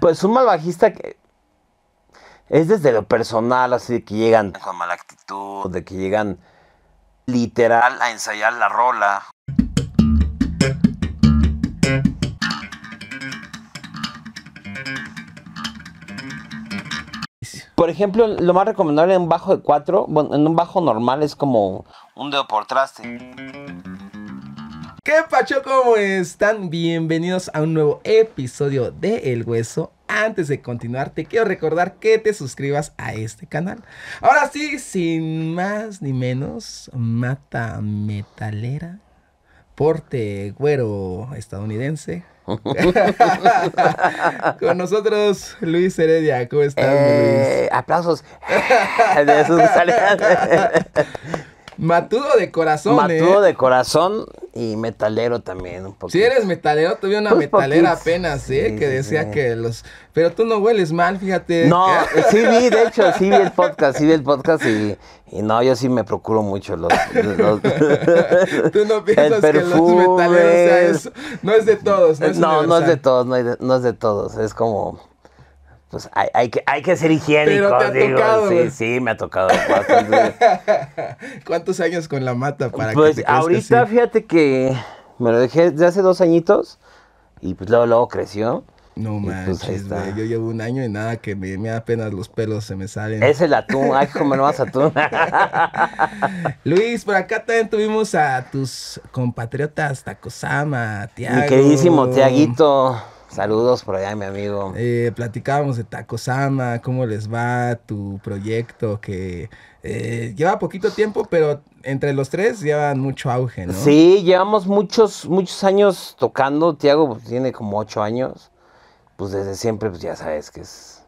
Pues un mal bajista que es desde lo personal, así de que llegan con mala actitud, de que llegan literal a ensayar la rola. Por ejemplo, lo más recomendable en un bajo de cuatro, bueno, en un bajo normal es como un dedo por traste. ¿Qué pacho? ¿Cómo están? Bienvenidos a un nuevo episodio de El Hueso. Antes de continuar, te quiero recordar que te suscribas a este canal. Ahora sí, sin más ni menos, mata metalera, porte güero estadounidense. Con nosotros, Luis Heredia. ¿Cómo estás, eh, Aplausos. Matudo de corazón. Matudo ¿eh? de corazón y metalero también, un poco. Si eres metalero, tuve una pues metalera apenas, ¿eh? que decía que los. Pero tú no hueles mal, fíjate. No, sí vi, de hecho, sí vi el podcast, sí vi el podcast y, y no, yo sí me procuro mucho los. tú no piensas que los metaleros. O sea, es, no es de todos, no no, no es de todos, no es de todos. Es como pues hay, hay, que, hay que ser higiénico, digo. sí, sí, me ha tocado. ¿Cuántos años con la mata para pues, que Pues ahorita fíjate que me lo dejé de hace dos añitos y pues luego, luego creció. No pues, manches, yo llevo un año y nada que me, me, apenas los pelos se me salen. Es el atún, ay, como no vas atún. Luis, por acá también tuvimos a tus compatriotas Tacosama, Tiago. Mi queridísimo Tiaguito. Saludos por allá, mi amigo. Eh, platicábamos de tacosama, cómo les va tu proyecto que eh, lleva poquito tiempo, pero entre los tres llevan mucho auge, ¿no? Sí, llevamos muchos, muchos años tocando. Tiago pues, tiene como ocho años. Pues desde siempre, pues ya sabes que es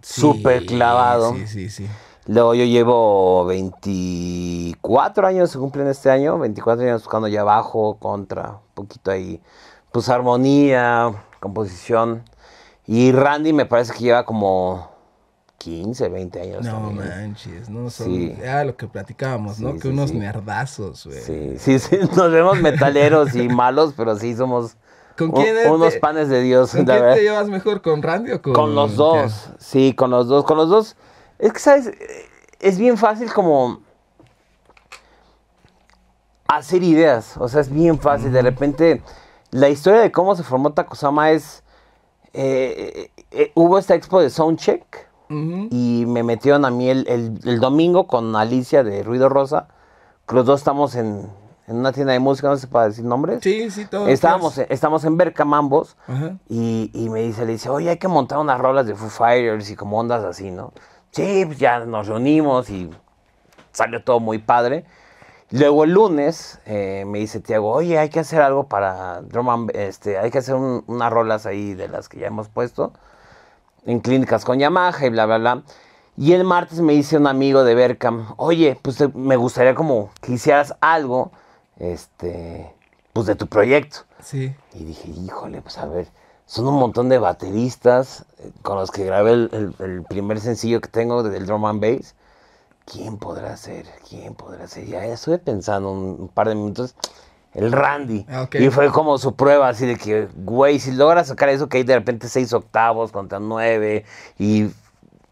súper clavado. Sí, sí, sí. Luego yo llevo 24 años, se cumplen este año, 24 años tocando ya abajo, contra, un poquito ahí, pues armonía, composición. Y Randy me parece que lleva como 15, 20 años. No manches, no son, Era lo que platicábamos, ¿no? que unos nerdazos, güey. Sí, sí, sí, nos vemos metaleros y malos, pero sí somos ¿Con quién unos panes de Dios. ¿Con quién te llevas mejor, con Randy o con...? Con los dos, sí, con los dos, con los dos. Es que, ¿sabes? Es bien fácil como hacer ideas, o sea, es bien fácil. De repente la historia de cómo se formó Takusama es... Eh, eh, eh, hubo esta expo de Soundcheck y me metieron a mí el, el, domingo con Alicia de Ruido Rosa, que los dos estamos en, una tienda de música, no sé para decir nombres. Sí, sí, todo. Estábamos, estamos en Bercamambos y, me dice, le dice, oye, hay que montar unas rolas de Foo Fighters y como ondas así, ¿no? Sí, pues ya nos reunimos y salió todo muy padre. Luego el lunes eh, me dice Tiago, oye, hay que hacer algo para Drum este, hay que hacer unas rolas ahí de las que ya hemos puesto en clínicas con Yamaha y bla, bla, bla. Y el martes me dice un amigo de Berkham, oye, pues me gustaría como que hicieras algo, este, pues de tu proyecto. Sí. Y dije, híjole, pues a ver, son un montón de bateristas eh, con los que grabé el, el primer sencillo que tengo del Drum and Bass. ¿Quién podrá ser? ¿Quién podrá ser? Ya estuve pensando un, par de minutos. El Randy. Ah, y fue como su prueba, así de que, güey, si logra sacar eso que hay de repente seis octavos contra nueve y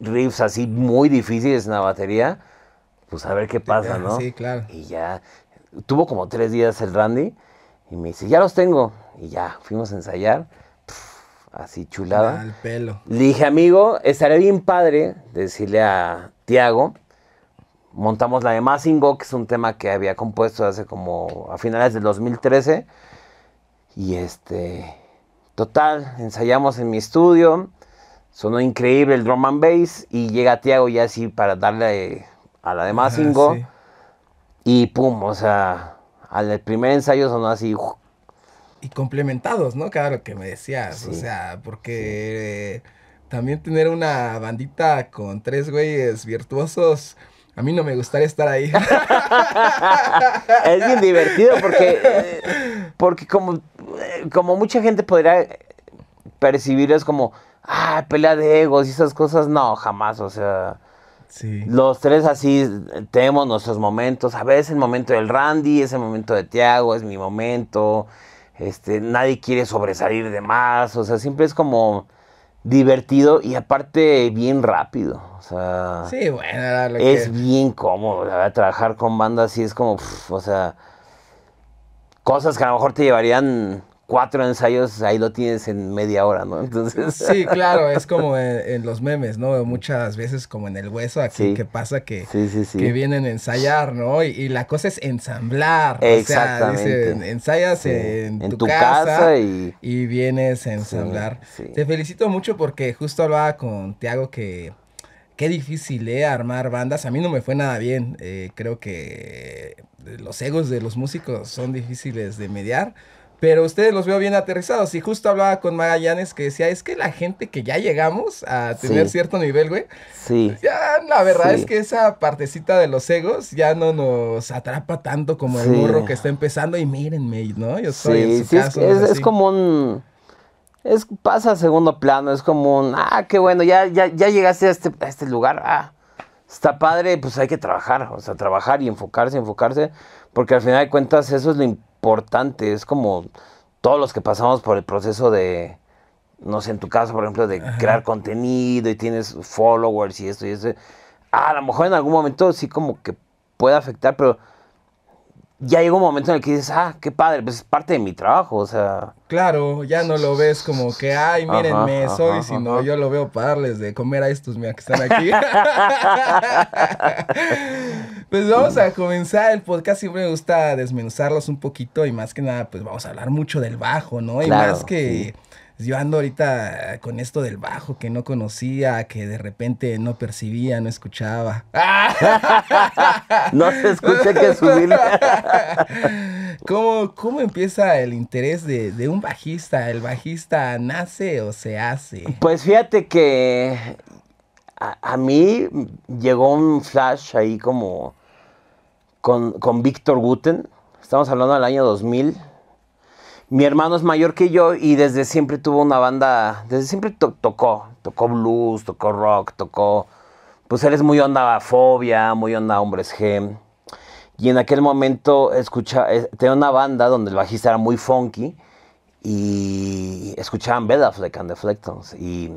riffs así muy difíciles en la batería, pues a ver qué pasa, ¿no? claro. Y ya tuvo como tres días el Randy y me dice, ya los tengo. Y ya, fuimos a ensayar. así chulada. pelo. Le dije, amigo, estaría bien padre decirle a Tiago montamos la de Massingo, que es un tema que había compuesto hace como a finales del 2013. Y este, total, ensayamos en mi estudio, sonó increíble el drum and bass y llega Tiago ya así para darle a la de Massingo. Y pum, o sea, al primer ensayo sonó así. Y complementados, ¿no? Claro, lo que me decías, o sea, porque... también tener una bandita con tres güeyes virtuosos, a mí no me gustaría estar ahí. es bien divertido porque, porque como, como mucha gente podría percibir es como, ah, pelea de egos y esas cosas, no, jamás, o sea... Sí. Los tres así tenemos nuestros momentos. A veces el momento del Randy, ese momento de Tiago, es mi momento. Este, nadie quiere sobresalir de más. O sea, siempre es como divertido y aparte bien rápido. O sea, sí, bueno, es bien cómodo. trabajar con bandas así es como, o sea, cosas que a lo mejor te llevarían cuatro ensayos, ahí lo tienes en media hora, ¿no? Entonces. Sí, claro, es como en, los memes, ¿no? Muchas veces como en el hueso aquí que pasa que, vienen a ensayar, ¿no? Y, la cosa es ensamblar. Exactamente. O sea, ensayas en, tu, casa, y... vienes a ensamblar. Te felicito mucho porque justo hablaba con Tiago que qué difícil, ¿eh? Armar bandas. A mí no me fue nada bien. Eh, creo que los egos de los músicos son difíciles de mediar pero ustedes los veo bien aterrizados. Y justo hablaba con Magallanes que decía, es que la gente que ya llegamos a tener cierto nivel, güey. Sí. Ya la verdad es que esa partecita de los egos ya no nos atrapa tanto como el burro que está empezando. Y mírenme, ¿no? Yo soy en su caso, es, como un... Es, pasa a segundo plano, es como un, ah, qué bueno, ya, ya, ya llegaste a este, a este lugar, ah, está padre, pues hay que trabajar, o sea, trabajar y enfocarse, enfocarse, porque al final de cuentas eso es lo importante es como todos los que pasamos por el proceso de, no sé, en tu caso, por ejemplo, de crear contenido y tienes followers y esto y eso. a lo mejor en algún momento sí como que puede afectar, pero ya llega un momento en el que dices, ah, qué padre, pues es parte de mi trabajo, o sea. Claro, ya no lo ves como que, ay, mírenme, soy, sino yo lo veo para darles de comer a estos mira, que están aquí. Pues vamos a comenzar el podcast. Siempre me gusta desmenuzarlos un poquito y más que nada, pues vamos a hablar mucho del bajo, ¿no? y más que yo ando ahorita con esto del bajo que no conocía, que de repente no percibía, no escuchaba. no se escucha que subir. ¿Cómo, ¿Cómo, empieza el interés de, un bajista? ¿El bajista nace o se hace? Pues fíjate que a, mí llegó un flash ahí como con, con Víctor Guten. Estamos hablando del año 2000. Mi hermano es mayor que yo y desde siempre tuvo una banda, desde siempre tocó, tocó blues, tocó rock, tocó, pues él es muy onda fobia, muy onda hombres G. Y en aquel momento escucha, tenía una banda donde el bajista era muy funky y escuchaban Bed and the Flectons. Y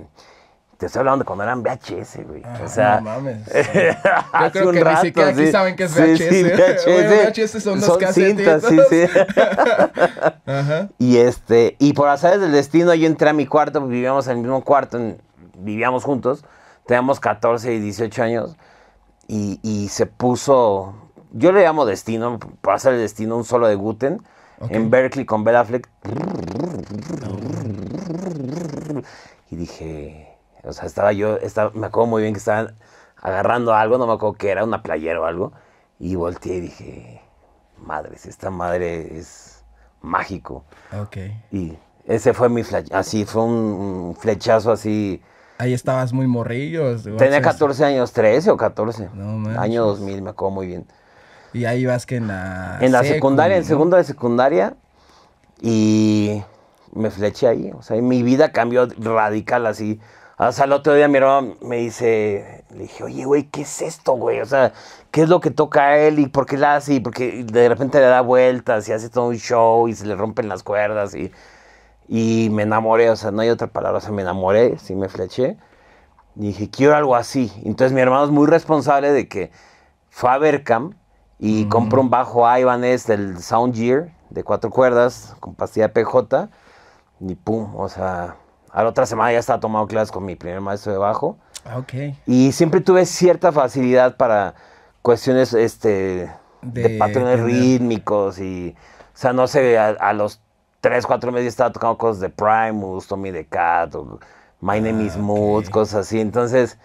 te estoy hablando cuando eran VHS, güey. o sea, no mames. Yo creo que ni siquiera aquí sí. saben que es VHS. Sí, sí, VHS. son, los cintas, Y este, y por hacer el destino yo entré a mi cuarto, vivíamos en el mismo cuarto, vivíamos juntos. Teníamos 14 y 18 años y, se puso, yo le llamo destino, por hacer el destino un solo de Guten. En Berkeley con Bella Y dije, o sea, estaba yo, estaba, me acuerdo muy bien que estaban agarrando algo, no me acuerdo que era, una playera o algo. Y volteé y dije, madre, esta madre es mágico. Ok. Y ese fue mi flechazo, así fue un flechazo así. Ahí estabas muy morrillo. Tenía 14 años, 13 o 14. Año 2000, me acuerdo muy bien. Y ahí vas que en la... En la secundaria, en segundo de secundaria. Y me fleché ahí. O sea, mi vida cambió radical así. O sea, el otro día mi hermano me dice, le dije, oye, güey, ¿qué es esto, güey? O sea, ¿qué es lo que toca a él y por qué la hace? Y porque de repente le da vueltas y hace todo un show y se le rompen las cuerdas y, y me enamoré, o sea, no hay otra palabra, o sea, me enamoré, sí me fleché. Y dije, quiero algo así. Entonces mi hermano es muy responsable de que fue a Berkham y mm. compró un bajo Ibanez del Sound Gear de cuatro cuerdas con pastilla PJ y pum, o sea, a la otra semana ya estaba tomando clases con mi primer maestro de bajo. Ah, okay. Y siempre tuve cierta facilidad para cuestiones este, de, patrones rítmicos y, o sea, no sé, a, los tres, cuatro meses estaba tocando cosas de Primus, Tommy the Cat, My Name ah, is cosas así. Entonces,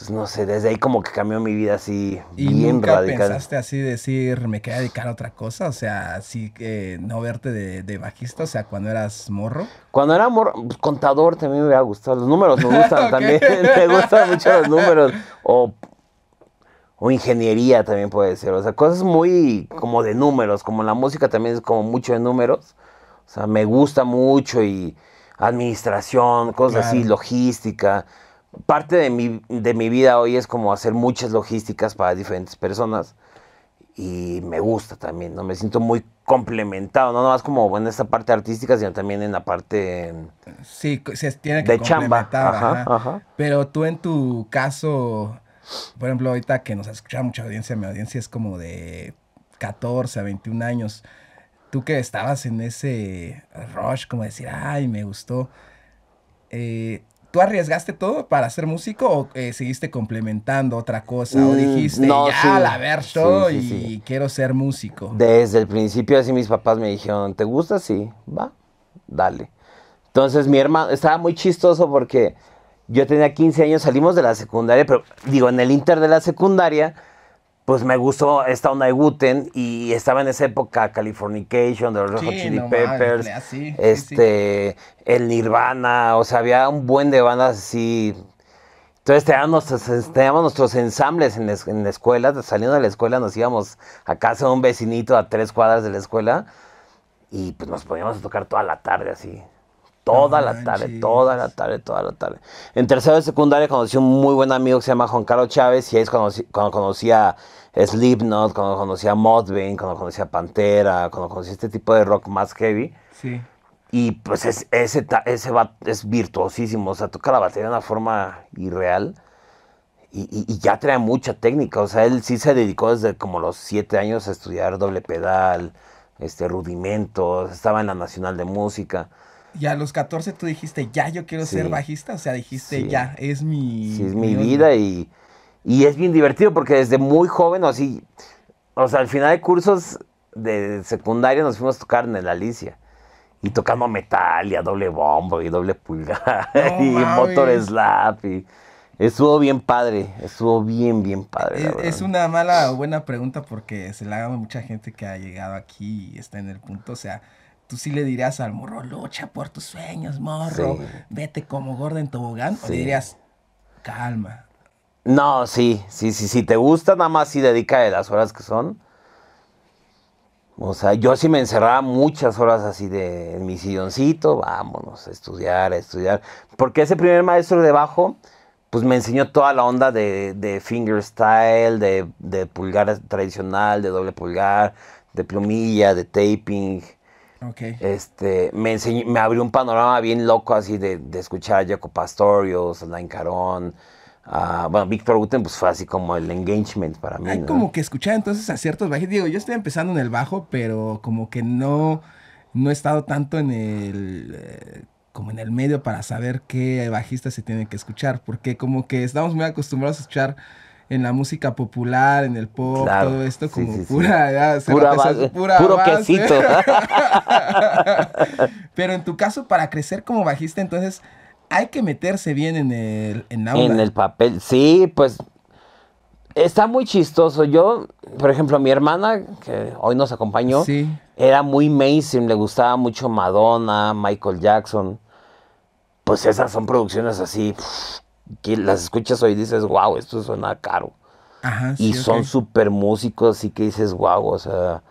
entonces, pues, no sé, desde ahí como que cambió mi vida así ¿Y bien nunca pensaste así decir, me quería dedicar a otra cosa? O sea, así que no verte de, bajista, o sea, cuando eras morro. Cuando era morro, pues, contador también me hubiera gustado. Los números me gustan también. me gustan mucho los números. O, ingeniería también puede ser. O sea, cosas muy como de números. Como la música también es como mucho de números. O sea, me gusta mucho y administración, cosas así, logística parte de mi, de mi vida hoy es como hacer muchas logísticas para diferentes personas y me gusta también, ¿no? Me siento muy complementado, no más como en esta parte artística, sino también en la parte... Sí, se tiene que de complementar, Pero tú en tu caso, por ejemplo, ahorita que nos escucha mucha audiencia, mi audiencia es como de 14 a 21 años, tú que estabas en ese rush, como decir, ay, me gustó, eh, ¿Tú arriesgaste todo para ser músico o eh, seguiste complementando otra cosa? ¿O mm, dijiste, ya, la ver y quiero ser músico? Desde el principio así mis papás me dijeron, ¿te gusta? Sí, va, dale. Entonces mi hermano, estaba muy chistoso porque yo tenía 15 años, salimos de la secundaria, pero digo, en el inter de la secundaria pues me gustó esta onda de Guten y estaba en esa época Californication, de los Rojo Chili Peppers, ah, este, el Nirvana, o sea, había un buen de bandas así. Entonces teníamos nuestros, teníamos nuestros ensambles en, la escuela, saliendo de la escuela nos íbamos a casa de un vecinito a tres cuadras de la escuela y pues nos poníamos a tocar toda la tarde así. Toda la tarde, toda la tarde, toda la tarde. En tercero de secundaria conocí un muy buen amigo que se llama Juan Carlos Chávez y ahí es cuando conocía Slipknot, cuando conocía a cuando conocía Pantera, cuando conocí este tipo de rock más heavy. Sí. Y pues es, ese, ese va, es virtuosísimo, o sea, toca la batería de una forma irreal y, ya trae mucha técnica, o sea, él sí se dedicó desde como los siete años a estudiar doble pedal, este, rudimentos, estaba en la Nacional de Música. Y a los 14 tú dijiste, ya yo quiero ser bajista, o sea, dijiste, ya, es mi... Sí, es mi, vida y, y, es bien divertido porque desde muy joven, o así, o sea, al final de cursos de secundaria nos fuimos a tocar en la Alicia. Y tocando metal y a doble bombo y doble pulgar y motor slap y... Estuvo bien padre, estuvo bien, bien padre. es, una mala o buena pregunta porque se la a mucha gente que ha llegado aquí y está en el punto, o sea, tú sí le dirías al morro, lucha por tus sueños, morro, vete como gordo en tobogán, o le dirías, calma. No, sí, sí, sí, si te gusta, nada más si dedica de las horas que son. O sea, yo sí me encerraba muchas horas así de en mi silloncito, vámonos a estudiar, a estudiar. Porque ese primer maestro de bajo, pues me enseñó toda la onda de, de fingerstyle, de pulgar tradicional, de doble pulgar, de plumilla, de taping este, me, enseñó, me abrió un panorama bien loco así de, escuchar a Jaco Pastorios, Alain Carón. bueno, Víctor Guten pues fue así como el engagement para mí. Hay como que escuchar entonces a ciertos bajistas. Digo, yo estoy empezando en el bajo, pero como que no, no he estado tanto en el... Eh, como en el medio para saber qué bajistas se tienen que escuchar, porque como que estamos muy acostumbrados a escuchar en la música popular, en el pop, todo esto, como pura, puro quesito. Pero en tu caso, para crecer como bajista, entonces hay que meterse bien en el en, aula. en el papel, sí, pues está muy chistoso. Yo, por ejemplo, mi hermana, que hoy nos acompañó, era muy mainstream, le gustaba mucho Madonna, Michael Jackson. Pues esas son producciones así las escuchas hoy dices, wow, esto suena caro. Ajá, y son súper músicos, así que dices, wow, o sea,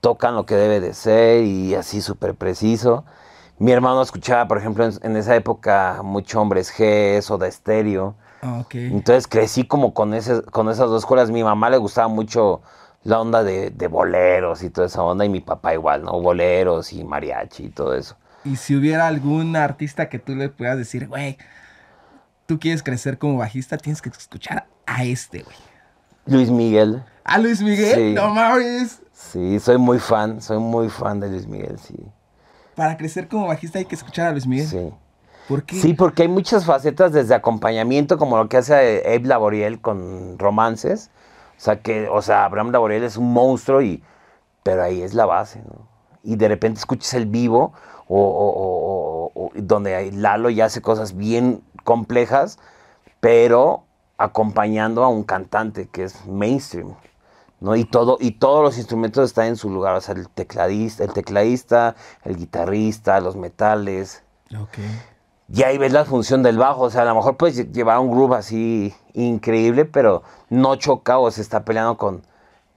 tocan lo que debe de ser y así súper preciso. Mi hermano escuchaba, por ejemplo, en, esa época mucho Hombres G, o de estéreo. Entonces crecí como con, ese, con esas dos escuelas. Mi mamá le gustaba mucho la onda de, de, boleros y toda esa onda, y mi papá igual, ¿no? Boleros y mariachi y todo eso. Y si hubiera algún artista que tú le puedas decir, güey, tú quieres crecer como bajista, tienes que escuchar a este, güey. Luis Miguel. ¿A Luis Miguel? Sí. No mames. Sí, soy muy fan, soy muy fan de Luis Miguel, sí. Para crecer como bajista hay que escuchar a Luis Miguel. Sí. ¿Por qué? Sí, porque hay muchas facetas desde acompañamiento, como lo que hace Abe Laboriel con romances. O sea, que, o sea, Abraham Laboriel es un monstruo y. Pero ahí es la base, ¿no? Y de repente escuchas el vivo, o, o donde Lalo ya hace cosas bien complejas, pero acompañando a un cantante que es mainstream. ¿no? Y, todo, y todos los instrumentos están en su lugar, o sea, el tecladista, el, tecladista, el guitarrista, los metales. Okay. Y ahí ves la función del bajo, o sea, a lo mejor puedes llevar un groove así increíble, pero no choca o se está peleando con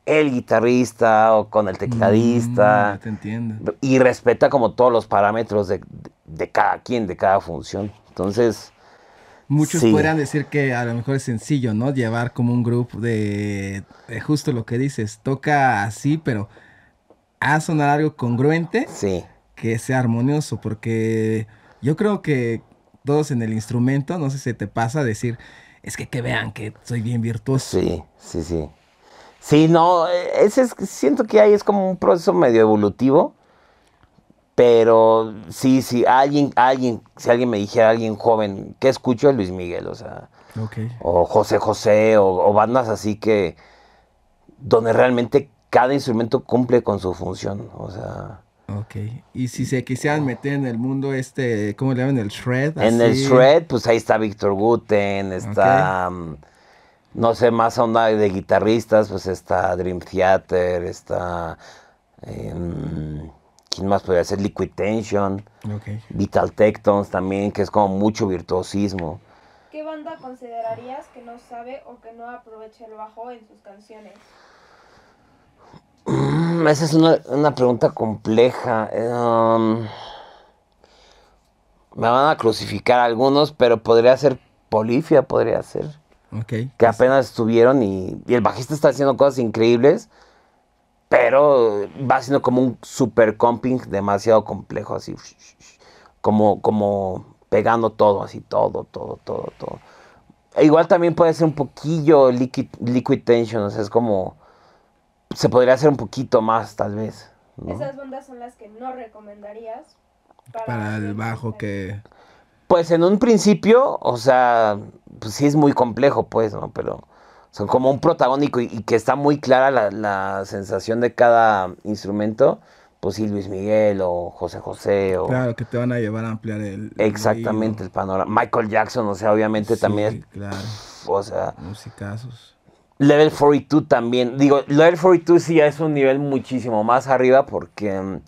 el guitarrista o con el tecladista. Mm, te Y respeta como todos los parámetros de cada quien, de cada función. Entonces... Muchos podrían decir que a lo mejor es sencillo, ¿no? Llevar como un grupo de, justo lo que dices, toca así, pero a sonar algo congruente, que sea armonioso, porque yo creo que todos en el instrumento, no sé si te pasa decir, es que que vean que soy bien virtuoso. Sí, sí, sí. Sí, no, e, ese es, siento que ahí es como un proceso medio evolutivo pero sí, sí, alguien, alguien, si alguien me dijera, alguien joven, ¿qué escucho? Luis Miguel, o sea. O José José, o, bandas así que. donde realmente cada instrumento cumple con su función, o sea. Ok, y si se quisieran meter en el mundo este, ¿cómo le llaman? El shred. En el shred, pues ahí está Víctor Guten, está, mm, no sé, más onda de guitarristas, pues está Dream Theater, está... Em, ¿Quién más podría ser? Liquid Tension, Vital Tectons también, que es como mucho virtuosismo. ¿Qué banda considerarías que no sabe o que no aprovecha el bajo en sus canciones? Mm, esa es una, pregunta compleja. Em, me van a crucificar algunos, pero podría ser Polifia, podría ser. Que apenas estuvieron y el bajista está haciendo cosas increíbles pero va siendo como un super comping demasiado complejo, así como, como pegando todo, así todo, todo, todo, todo. E igual también puede ser un poquillo liquid, tension, o sea, es como, se podría hacer un poquito más tal vez. Esas bandas son las que no recomendarías para, el bajo que... Pues en un principio, o sea, pues sí es muy complejo, pues, ¿no? Pero son como un protagónico y, que está muy clara la, sensación de cada instrumento, pues sí, Luis Miguel o José José o... Claro, que te van a llevar a ampliar el... Exactamente, el, panorama. Michael Jackson, o sea, obviamente sí, también... Claro. o sea... Musicazos. Level 42 también. Digo, Level 42 sí es un nivel muchísimo más arriba porque... Mm,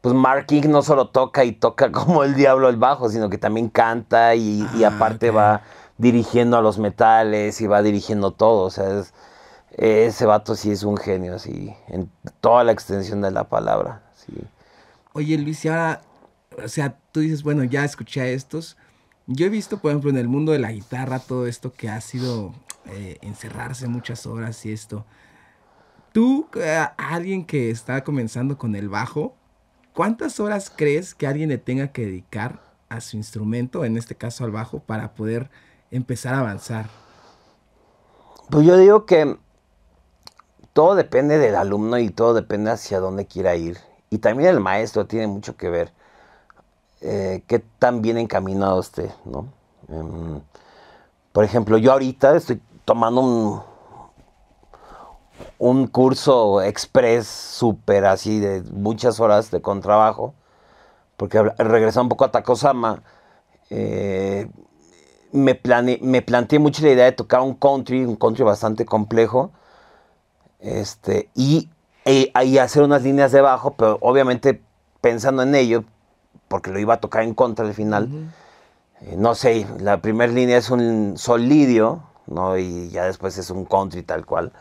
pues Mark King no solo toca y toca como el diablo el bajo, sino que también canta y, ah, aparte va dirigiendo a los metales y va dirigiendo todo. O sea, ese vato sí es un genio, así, en toda la extensión de la palabra. Sí. Oye, Luis, y ahora, o sea, tú dices, bueno, ya escuché a estos. Yo he visto, por ejemplo, en el mundo de la guitarra todo esto que ha sido eh, encerrarse muchas horas y esto. Tú, eh, alguien que está comenzando con el bajo, ¿cuántas horas crees que alguien le tenga que dedicar a su instrumento, en este caso al bajo, para poder empezar a avanzar? Pues yo digo que todo depende del alumno y todo depende hacia dónde quiera ir. Y también el maestro tiene mucho que ver. Eh, qué tan bien encaminado esté, ¿no? Em, por ejemplo, yo ahorita estoy tomando un, un curso express súper así de muchas horas de contrabajo, porque regresé un poco a Takosama. Eh, me, me planteé mucho la idea de tocar un country, un country bastante complejo, este, y, y, eh, hacer unas líneas debajo, pero obviamente pensando en ello, porque lo iba a tocar en contra al final. Eh, no sé, la primera línea es un solidio, ¿no? Y ya después es un country tal cual.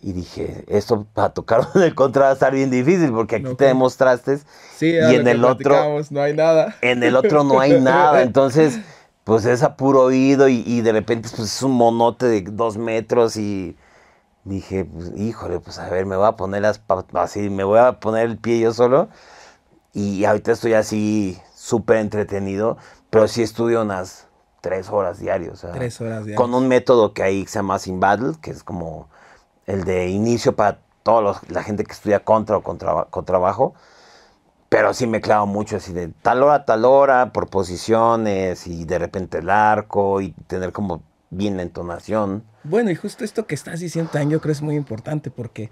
Y dije, esto para tocar en el contra va a estar bien difícil porque aquí te demostraste y en el otro no hay nada. En el otro no hay nada, entonces pues es a puro oído y, de repente pues es un monote de dos metros y dije, pues, híjole, pues a ver, me voy a poner las así, me voy a poner el pie yo solo. Y ahorita estoy así súper entretenido, pero sí estudio unas tres horas diarias. tres horas Con un método que ahí se llama Sin que es como el de inicio para toda la gente que estudia contra o contra con trabajo. Pero sí me clavo mucho así de tal hora, tal hora, por posiciones y de repente el arco y tener como bien la entonación. Bueno, y justo esto que estás diciendo también yo creo es muy importante porque,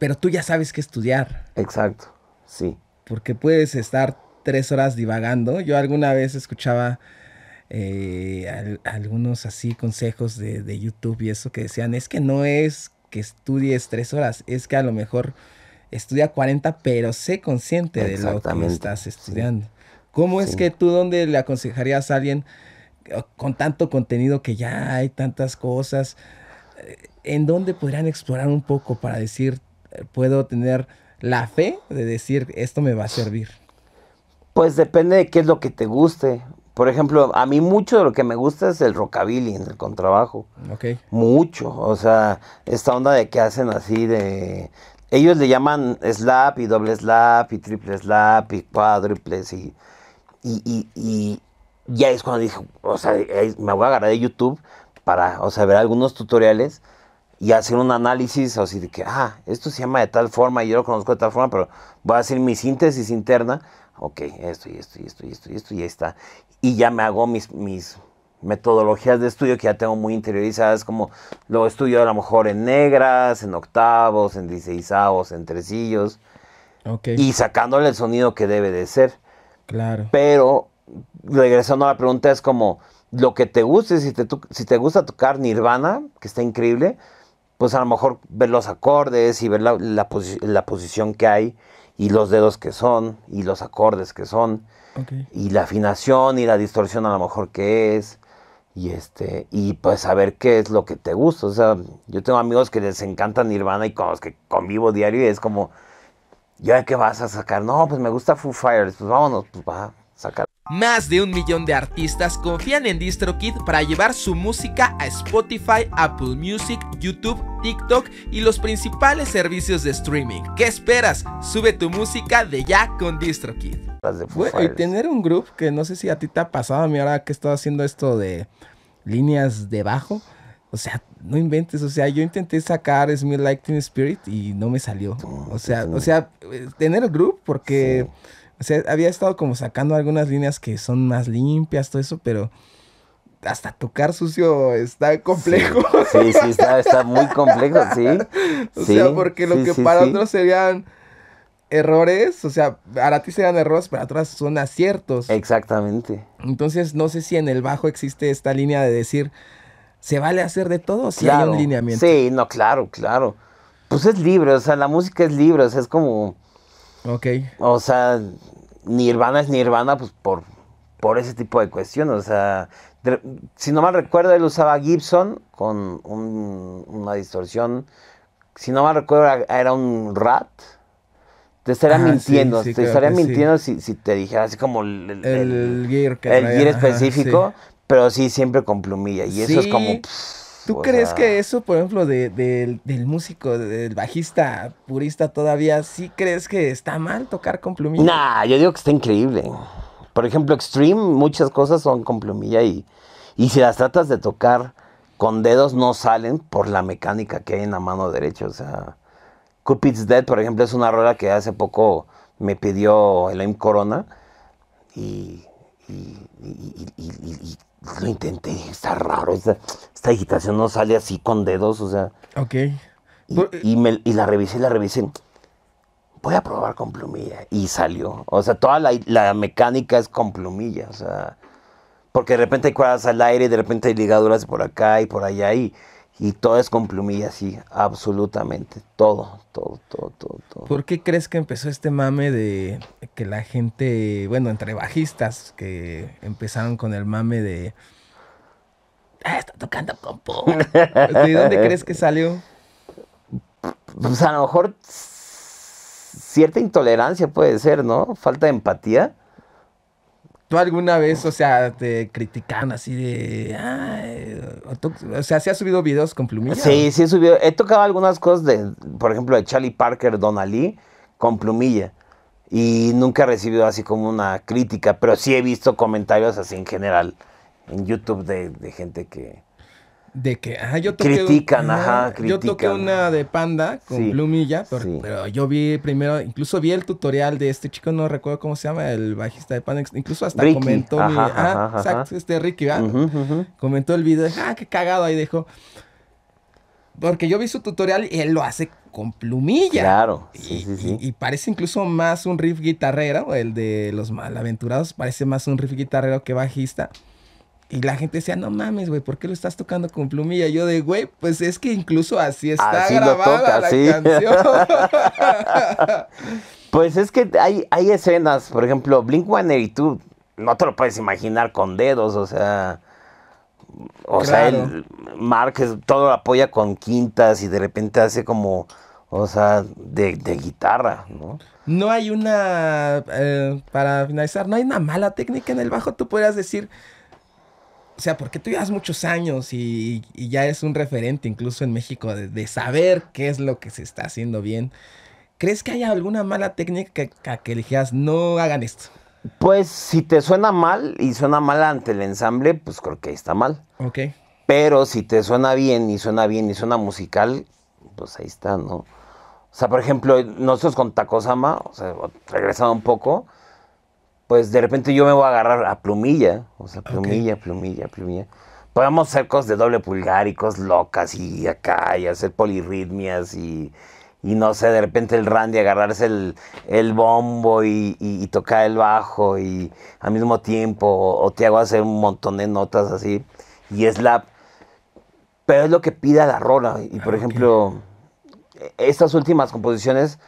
pero tú ya sabes qué estudiar. Exacto, sí. Porque puedes estar tres horas divagando. Yo alguna vez escuchaba eh, algunos así consejos de, de YouTube y eso que decían, es que no es que estudies tres horas, es que a lo mejor estudia 40, pero sé consciente de lo que estás estudiando. ¿Cómo es que tú dónde le aconsejarías a alguien eh, con tanto contenido que ya hay tantas cosas? Eh, ¿En dónde podrían explorar un poco para decir, eh, puedo tener la fe de decir, esto me va a servir? Pues depende de qué es lo que te guste. Por ejemplo, a mí mucho de lo que me gusta es el rockabilly, el contrabajo. Mucho. O sea, esta onda de que hacen así de ellos le llaman slap y doble slap y triple slap y cuádruples y, y, ya es cuando dije, o sea, me voy a agarrar de YouTube para, o sea, ver algunos tutoriales y hacer un análisis, o así de que, ah, esto se llama de tal forma y yo lo conozco de tal forma, pero voy a hacer mi síntesis interna, ok, esto y esto y esto y esto y esto y ahí está. Y ya me hago mis, mis, metodologías de estudio que ya tengo muy interiorizadas, como lo estudio a lo mejor en negras, en octavos, en dieciséisavos, en tresillos, y sacándole el sonido que debe de ser. Claro. Pero regresando a la pregunta, es como lo que te guste, si te, si te gusta tocar Nirvana, que está increíble, pues a lo mejor ver los acordes y ver la, posición que hay y los dedos que son y los acordes que son. Y la afinación y la distorsión a lo mejor que es. Y este, y pues saber qué es lo que te gusta. O sea, yo tengo amigos que les encanta Nirvana y con los que convivo diario y es como, ¿ya qué vas a sacar? No, pues me gusta Foo Fighters, pues vámonos, pues va a sacar. Más de un millón de artistas confían en DistroKid para llevar su música a Spotify, Apple Music, YouTube, TikTok y los principales servicios de streaming. ¿Qué esperas? Sube tu música de ya con DistroKid. Bueno, y tener un grupo que no sé si a ti te ha pasado, a mí ahora que estaba haciendo esto de líneas de bajo. O sea, no inventes, o sea, yo intenté sacar Smith Like Spirit y no me salió. O sea, o sea, eh, tener el grupo porque o sea, había estado como sacando algunas líneas que son más limpias, todo eso, pero hasta tocar sucio está complejo. Sí, sí, está, muy complejo, sí. o sea, porque lo que para otros serían errores, o sea, para ti serían errores, para otras son aciertos. Exactamente. Entonces, no sé si en el bajo existe esta línea de decir, ¿se vale hacer de todo si hay un lineamiento? Sí, no, claro, claro. Pues es libre, o sea, la música es libre, o sea, es como o sea, Nirvana es Nirvana, pues por, por ese tipo de cuestiones. O sea, si no mal recuerdo, él usaba Gibson con una distorsión. Si no mal recuerdo, era un rat. Te estaría mintiendo, te estaría mintiendo si, si, te dijera así como el, el, gear, específico, pero sí siempre con plumilla. Y eso es como. ¿Tú crees que eso, por ejemplo, del, músico, del bajista purista todavía, sí crees que está mal tocar con plumilla? Nah, yo digo que está increíble. Por ejemplo, Extreme, muchas cosas son con plumilla y, si las tratas de tocar con dedos no salen por la mecánica que hay en la mano derecha. O sea, Cupid's Dead, por ejemplo, es una rueda que hace poco me pidió Elaine Corona y, y lo ah, intenté, está raro, esta, esta, no sale así con dedos, o sea. Ok. Y, la revisé y la revisé. Voy a probar con plumilla. Y salió. O sea, toda la, la mecánica es con plumilla, o sea. Porque de repente hay al aire, y de repente hay ligaduras por acá y por allá y y todo es con plumilla, sí, absolutamente. Todo, todo, todo, todo, todo. ¿Por qué crees que empezó este mame de que la gente, bueno, entre bajistas que empezaron con el mame de. Ah, está tocando con ¿De dónde crees que salió? Pues a lo mejor cierta intolerancia puede ser, ¿no? Falta de empatía ¿Tú alguna vez, o sea, te critican así de. o, sea, si has subido videos con plumilla? Sí, sí he subido. He tocado algunas cosas, de, por ejemplo, de Charlie Parker, Don Ali, con plumilla. Y nunca he recibido así como una crítica, pero sí he visto comentarios así en general en YouTube de, de gente que de que, ah, yo toqué. Critican, ajá, Yo toqué una de Panda con Plumilla, pero, yo vi primero, incluso vi el tutorial de este chico, no recuerdo cómo se llama, el bajista de Panda, incluso hasta comentó. mi, ah, ajá, este Ricky, ¿verdad? Comentó el video, ah, qué cagado, ahí dijo Porque yo vi su tutorial y él lo hace con plumilla. Claro. y, parece incluso más un riff guitarrero, el de los malaventurados, parece más un riff guitarrero que bajista. Y la gente decía, no mames, güey, ¿por qué lo estás tocando con plumilla? Yo de, güey, pues es que incluso así está así grabada toca, la canción. pues es que hay, hay escenas, por ejemplo, blink y tú no te lo puedes imaginar con dedos, o sea... O sea, el Márquez todo lo apoya con quintas y de repente hace como, o sea, de, de guitarra, ¿no? No hay una, eh, para finalizar, no hay una mala técnica en el bajo, tú podrías decir o sea, porque tú llevas muchos años y, ya es un referente incluso en México de, saber qué es lo que se está haciendo bien. ¿Crees que haya alguna mala técnica que, que no hagan esto? Pues si te suena mal y suena mal ante el ensamble, pues creo que ahí está mal. Ok. Pero si te suena bien y suena bien y suena musical, pues ahí está, ¿no? O sea, por ejemplo, nosotros con Takosama, o sea, regresando un poco, pues de repente yo me voy a agarrar a plumilla, o sea, plumilla, plumilla, plumilla. Podemos pues, hacer cosas de doble pulgar y cosas locas y acá y hacer polirritmias y, no sé, de repente el Randy agarrarse el, el bombo y, tocar el bajo y al mismo tiempo, o, te hago hacer un montón de notas así y la... Pero es lo que pida la rola. Y por ah, ejemplo, e, estas últimas composiciones,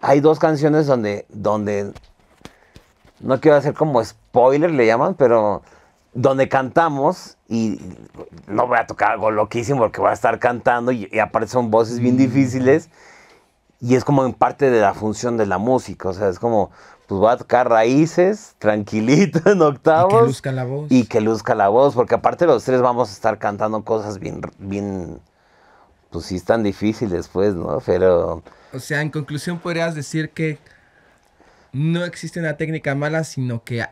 hay dos canciones donde, donde no quiero hacer como spoiler, le llaman, pero donde cantamos y no voy a tocar algo loquísimo porque voy a estar cantando y, aparte son voces bien mm. difíciles y es como en parte de la función de la música, o sea, es como pues voy a tocar raíces, tranquilito en octavos. Y que luzca la voz. Y que luzca la voz, porque aparte los tres vamos a estar cantando cosas bien, bien, pues sí, están difíciles, pues, ¿no? Pero... O sea, en conclusión podrías decir que no existe una técnica mala, sino que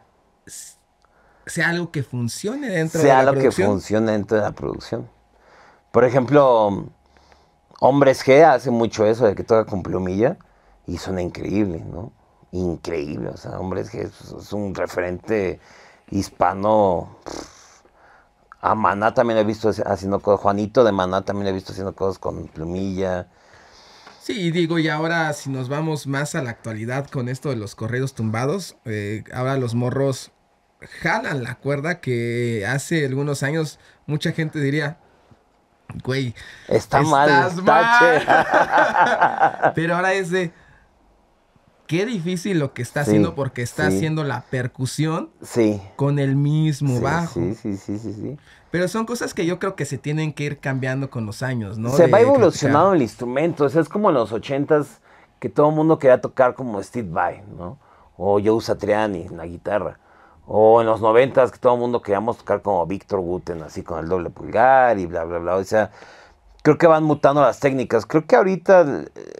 sea algo que funcione dentro de la producción. Sea algo que funcione dentro de la producción. Por ejemplo, Hombres G hace mucho eso de que toca con plumilla y suena increíble, ¿no? Increíble, o sea, Hombres G es, un referente hispano. A Maná también he visto haciendo cosas, Juanito de Maná también he visto haciendo cosas con plumilla. Sí, digo, y ahora si nos vamos más a la actualidad con esto de los correos tumbados, eh, ahora los morros jalan la cuerda que hace algunos años mucha gente diría, güey, está mal, mal. Pero ahora es de qué difícil lo que está haciendo porque está haciendo la percusión con el mismo bajo. Sí, sí, sí, sí, Pero son cosas que yo creo que se tienen que ir cambiando con los años, ¿no? Se va evolucionando el instrumento, o es como en los ochentas que todo el mundo quería tocar como Steve Vai, ¿no? O Joe Satriani en la guitarra. O en los noventas que todo el mundo queríamos tocar como Victor Wooten, así con el doble pulgar y bla, bla, bla. O sea, creo que van mutando las técnicas. Creo que ahorita... Eh,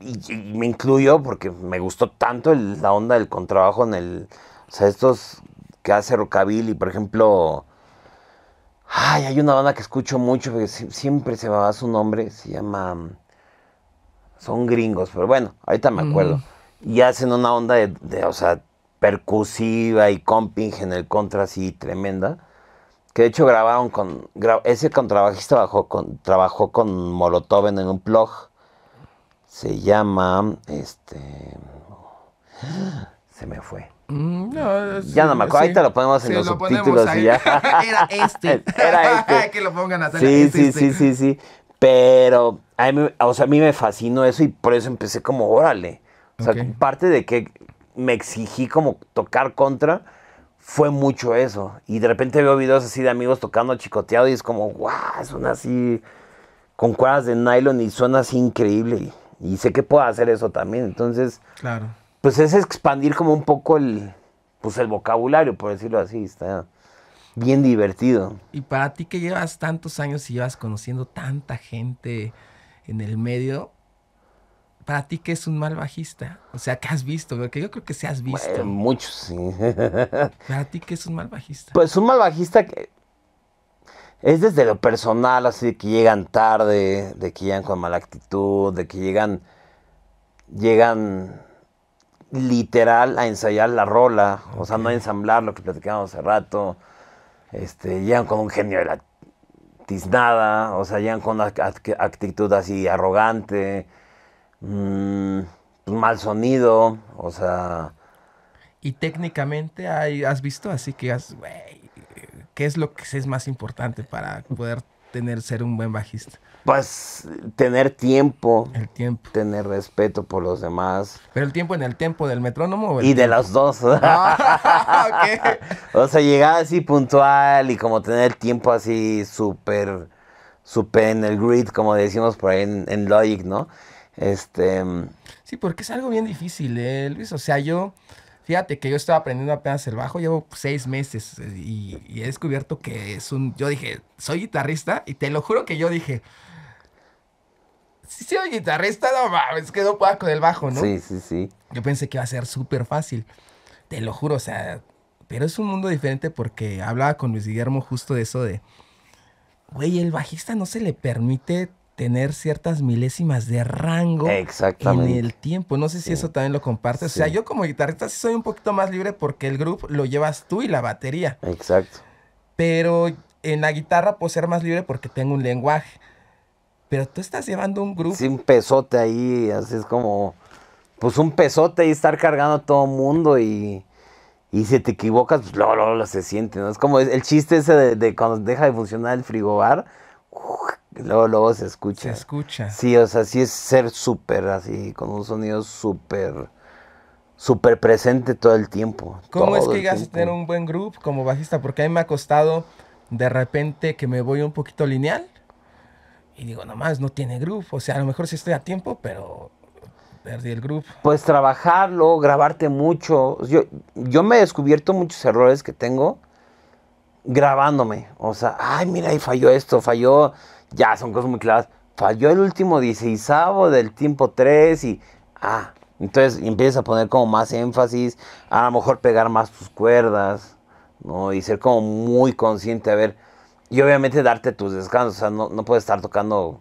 y, me incluyo porque me gustó tanto la onda del contrabajo en el. O sea, estos que hace Rockabilly, por ejemplo. Ay, hay una banda que escucho mucho, porque siempre se me va su nombre, se llama. Son gringos, pero bueno, ahorita me acuerdo. Y hacen una onda de, o sea, percusiva y comping en el contra así tremenda. Que de hecho grabaron con. ese contrabajista trabajó con Molotov en un plug se llama, este, se me fue. Mm, no, ya no me acuerdo, ahí te lo ponemos en los subtítulos ya. Era este. Era este. que lo pongan a sí, este, sí, este. sí, sí, sí. Pero a mí, o sea, a mí me fascinó eso y por eso empecé como, órale. O sea, parte de que me exigí como tocar contra fue mucho eso. Y de repente veo videos así de amigos tocando chicoteado y es como, guau, wow, suena así con cuerdas de nylon y suena así increíble y sé que puedo hacer eso también. Entonces, claro. pues es expandir como un poco el, pues el vocabulario, por decirlo así, está bien divertido. Y para ti que llevas tantos años y llevas conociendo tanta gente en el medio, para ti que es un mal bajista? O sea, ¿qué has visto? Porque yo creo que sí has visto. muchos, sí. ¿Para ti que es un mal bajista? Pues un mal bajista que es desde lo personal, así de que llegan tarde, de que llegan con mala actitud, de que llegan, llegan literal a ensayar la rola, o sea, no ensamblar lo que platicábamos hace rato, este, llegan con un genio de la tiznada, o sea, llegan con una actitud así arrogante, mm, pues mal sonido, o sea... Y técnicamente has visto así que has, güey, ¿Qué es lo que es más importante para poder tener, ser un buen bajista? Pues tener tiempo. El tiempo. Tener respeto por los demás. Pero el tiempo en el tiempo del metrónomo. y de los dos. Ah, o sea, llegar así puntual y como tener tiempo así súper, súper en el grid, como decimos por ahí en, en, Logic, ¿no? Este. Mm, sí, porque es algo bien difícil, ¿eh, Luis. O sea, yo Fíjate que yo estaba aprendiendo apenas el bajo, llevo seis meses eh, y, he descubierto que es un... Yo dije, soy guitarrista y te lo juro que yo dije, si soy guitarrista, no mames, quedó no ah, con el bajo, ¿no? Sí, sí, sí. Yo pensé que iba a ser súper fácil, te lo juro, o sea, pero es un mundo diferente porque hablaba con Luis Guillermo justo de eso de, güey, el bajista no se le permite tener ciertas milésimas de rango en el tiempo. No sé si eso también lo compartes. O sea, yo como guitarrista sí soy un poquito más libre porque el grupo lo llevas tú y la batería. Exacto. Pero en la guitarra puedo ser más libre porque tengo un lenguaje. Pero tú estás llevando un grupo. Sin pesote ahí, así es como. Pues un pesote y estar cargando a todo mundo y. Y si te equivocas, pues lo, lo, lo se siente, ¿no? Es como el chiste ese de, de cuando deja de funcionar el frigobar Luego, luego se escucha. Se escucha. Sí, o sea, sí es ser súper así, con un sonido súper súper presente todo el tiempo. ¿Cómo es que llegas a tener un buen grupo como bajista? Porque a mí me ha costado de repente que me voy un poquito lineal y digo, nomás no tiene grupo. O sea, a lo mejor sí estoy a tiempo, pero perdí el grupo. Pues trabajarlo, grabarte mucho. Yo, yo me he descubierto muchos errores que tengo grabándome. O sea, ay, mira, ahí falló esto, falló. Ya, son cosas muy claras. Falló el último 16 del tiempo 3 y. Ah, entonces empiezas a poner como más énfasis, a lo mejor pegar más tus cuerdas, ¿no? Y ser como muy consciente, a ver. Y obviamente darte tus descansos, o sea, no, no puedes estar tocando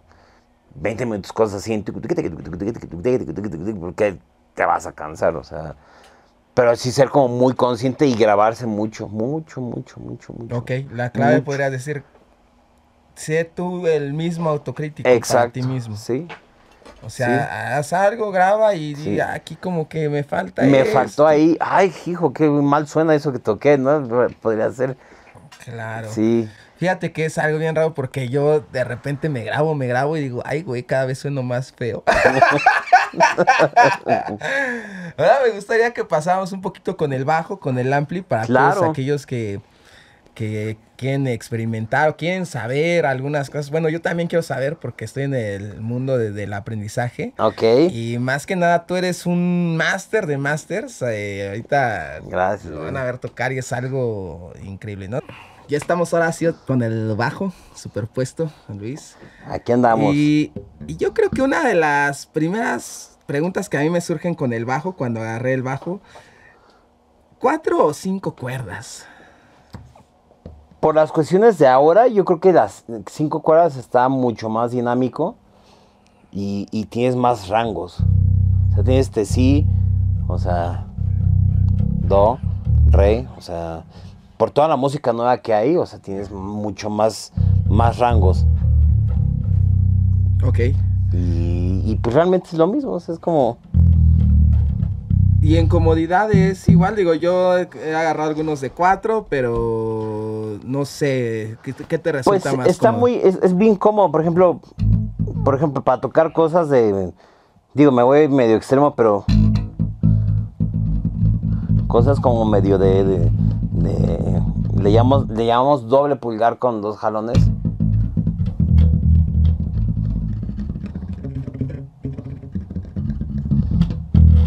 20 minutos cosas así, porque te vas a cansar, o sea. Pero sí ser como muy consciente y grabarse mucho, mucho, mucho, mucho, mucho. Ok, la clave podría decir, sé tú el mismo autocrítico Exacto, para ti mismo. sí. O sea, haz algo, graba y aquí como que me falta Me faltó ahí, ay, hijo, qué mal suena eso que toqué, ¿no? Podría ser... Claro. Sí. Fíjate que es algo bien raro porque yo de repente me grabo, me grabo y digo, ay, güey, cada vez sueno más feo. Ahora me gustaría que pasáramos un poquito con el bajo, con el ampli, para todos aquellos que, quieren experimentar o quieren saber algunas cosas. Bueno, yo también quiero saber porque estoy en el mundo del aprendizaje. Ok. Y más que nada, tú eres un máster de másters. Eh, ahorita Gracias, van a ver tocar y es algo increíble, ¿no? Ya estamos ahora sí con el bajo superpuesto, Luis. Aquí andamos. Y, yo creo que una de las primeras preguntas que a mí me surgen con el bajo, cuando agarré el bajo, ¿cuatro o cinco cuerdas? Por las cuestiones de ahora, yo creo que las cinco cuerdas está mucho más dinámico y, tienes más rangos. O sea, tienes este sí, o sea, do, re, o sea, por toda la música nueva que hay, o sea, tienes mucho más, más rangos. Ok. Y, pues realmente es lo mismo, o sea, es como... Y en comodidades igual, digo, yo he agarrado algunos de cuatro, pero no sé, ¿qué, te resulta pues más? Está muy, es, bien cómodo, por ejemplo, por ejemplo, para tocar cosas de, digo, me voy medio extremo, pero cosas como medio de, de le llamamos doble pulgar con dos jalones.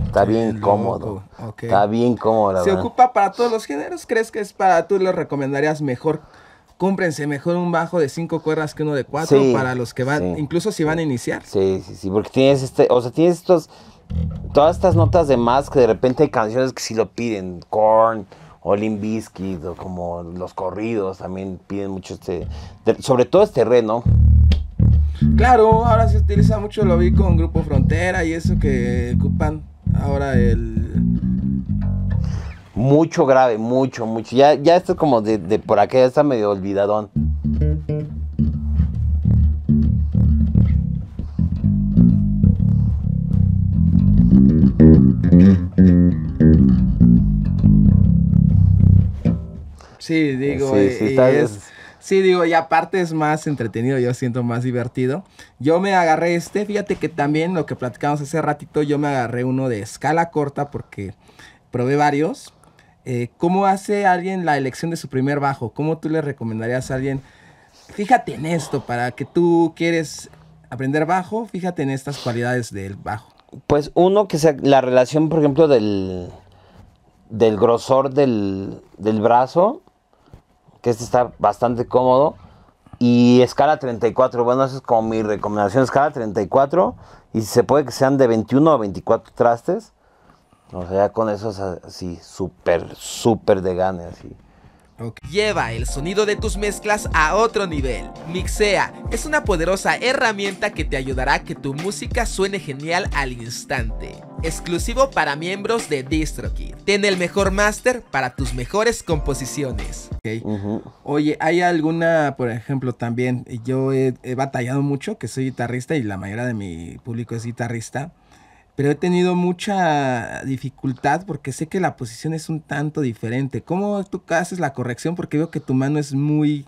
Está bien cómodo. Está bien cómodo. ¿Se ocupa para todos los géneros? ¿Crees que es para tú? ¿Lo recomendarías mejor? cúmprense mejor un bajo de cinco cuerdas que uno de cuatro para los que van, incluso si van a iniciar. Sí, sí, sí, porque tienes este, o sea, tienes estos, todas estas notas de más que de repente hay canciones que sí lo piden, corn, o como los corridos, también piden mucho este, sobre todo este reno. Claro, ahora se utiliza mucho, lo vi con Grupo Frontera y eso que ocupan ahora el... Mucho grave, mucho, mucho. Ya, esto es como de, por aquí, ya está medio olvidadón. Sí, digo, eh, y, digo, y aparte es más entretenido, yo siento más divertido. Yo me agarré este, fíjate que también lo que platicamos hace ratito, yo me agarré uno de escala corta porque probé varios. Eh, ¿Cómo hace alguien la elección de su primer bajo? ¿Cómo tú le recomendarías a alguien? Fíjate en esto, para que tú quieres aprender bajo, fíjate en estas cualidades del bajo. Pues uno que sea la relación, por ejemplo, del, del grosor del, del brazo que este está bastante cómodo. Y escala 34, bueno, eso es como mi recomendación, escala 34. Y se puede que sean de 21 a 24 trastes. O sea, ya con eso es así, súper, súper de gane, así. Lleva el sonido de tus mezclas a otro nivel. Mixea es una poderosa herramienta que te ayudará a que tu música suene genial al instante. Exclusivo para miembros de DistroKid. Ten el mejor máster para tus mejores composiciones. Oye, ¿hay alguna, por ejemplo, también? Yo he batallado mucho, que soy guitarrista y la mayoría de mi público es guitarrista pero he tenido mucha dificultad porque sé que la posición es un tanto diferente. ¿Cómo tú haces la corrección? Porque veo que tu mano es muy...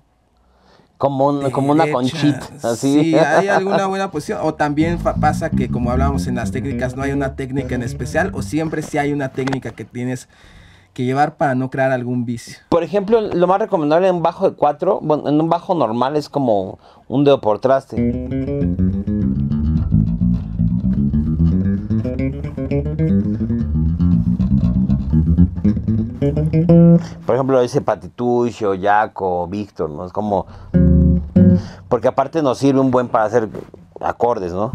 Como, eh, como una conchita, así. Sí, hay alguna buena posición. O también pasa que, como hablábamos en las técnicas, no hay una técnica en especial, o siempre sí hay una técnica que tienes que llevar para no crear algún vicio. Por ejemplo, lo más recomendable en un bajo de 4, bueno, en un bajo normal es como un dedo por traste. Por ejemplo, dice Patitucho, Jaco, Víctor, ¿no? Es como. Porque aparte nos sirve un buen para hacer acordes, ¿no?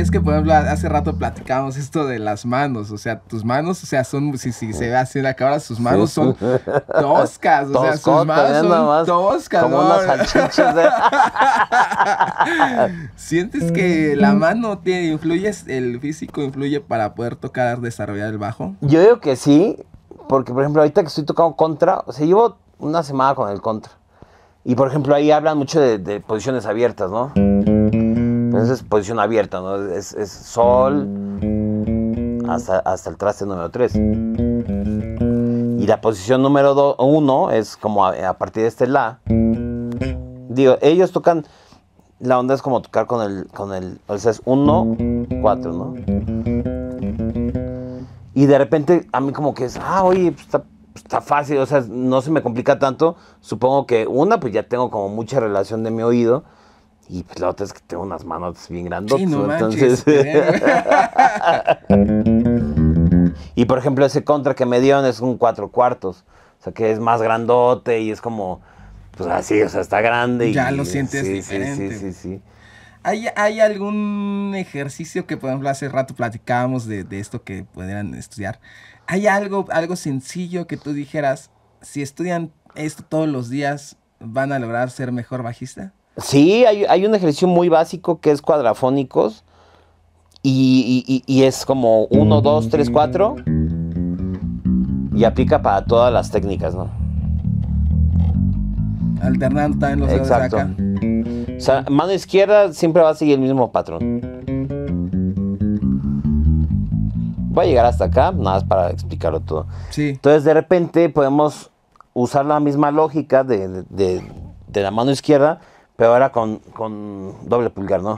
es que, por ejemplo, hace rato platicamos esto de las manos. O sea, tus manos, o sea, son, si, se ve así en la cámara, sus manos son toscas. o sea, sus ¿eh? manos son toscas. Como unas salchichas. ¿eh? ¿Sientes que la mano tiene, influye, el físico influye para poder tocar, desarrollar el bajo? Yo digo que sí, porque, por ejemplo, ahorita que estoy tocando contra, o sea, llevo una semana con el contra. Y, por ejemplo, ahí hablan mucho de, de posiciones abiertas, ¿no? Entonces es posición abierta, ¿no? Es, sol hasta, hasta, el traste número 3. Y la posición número 1 es como a, partir de este la. Digo, ellos tocan, la onda es como tocar con el, con el, o sea, es 1, 4, ¿no? Y de repente a mí como que es, ah, oye, pues está pues está fácil, o sea, no se me complica tanto. Supongo que una, pues ya tengo como mucha relación de mi oído. Y pues la es que tengo unas manos bien grandotas. y por ejemplo, ese contra que me dieron es un cuatro cuartos. O sea que es más grandote y es como. Pues así, o sea, está grande. Ya lo sientes sí, Sí, sí, ¿Hay, algún ejercicio que, por ejemplo, hace rato platicábamos de, esto que pudieran estudiar? ¿Hay algo, algo sencillo que tú dijeras, si estudian esto todos los días, van a lograr ser mejor bajista? Sí, hay, un ejercicio muy básico que es cuadrafónicos. Y, es como 1, 2, 3, cuatro Y aplica para todas las técnicas, ¿no? Alternante en los Exacto. O sea, mano izquierda siempre va a seguir el mismo patrón. Voy a llegar hasta acá, nada más para explicarlo todo. Sí. Entonces, de repente podemos usar la misma lógica de la mano izquierda pero ahora con, doble pulgar, ¿no?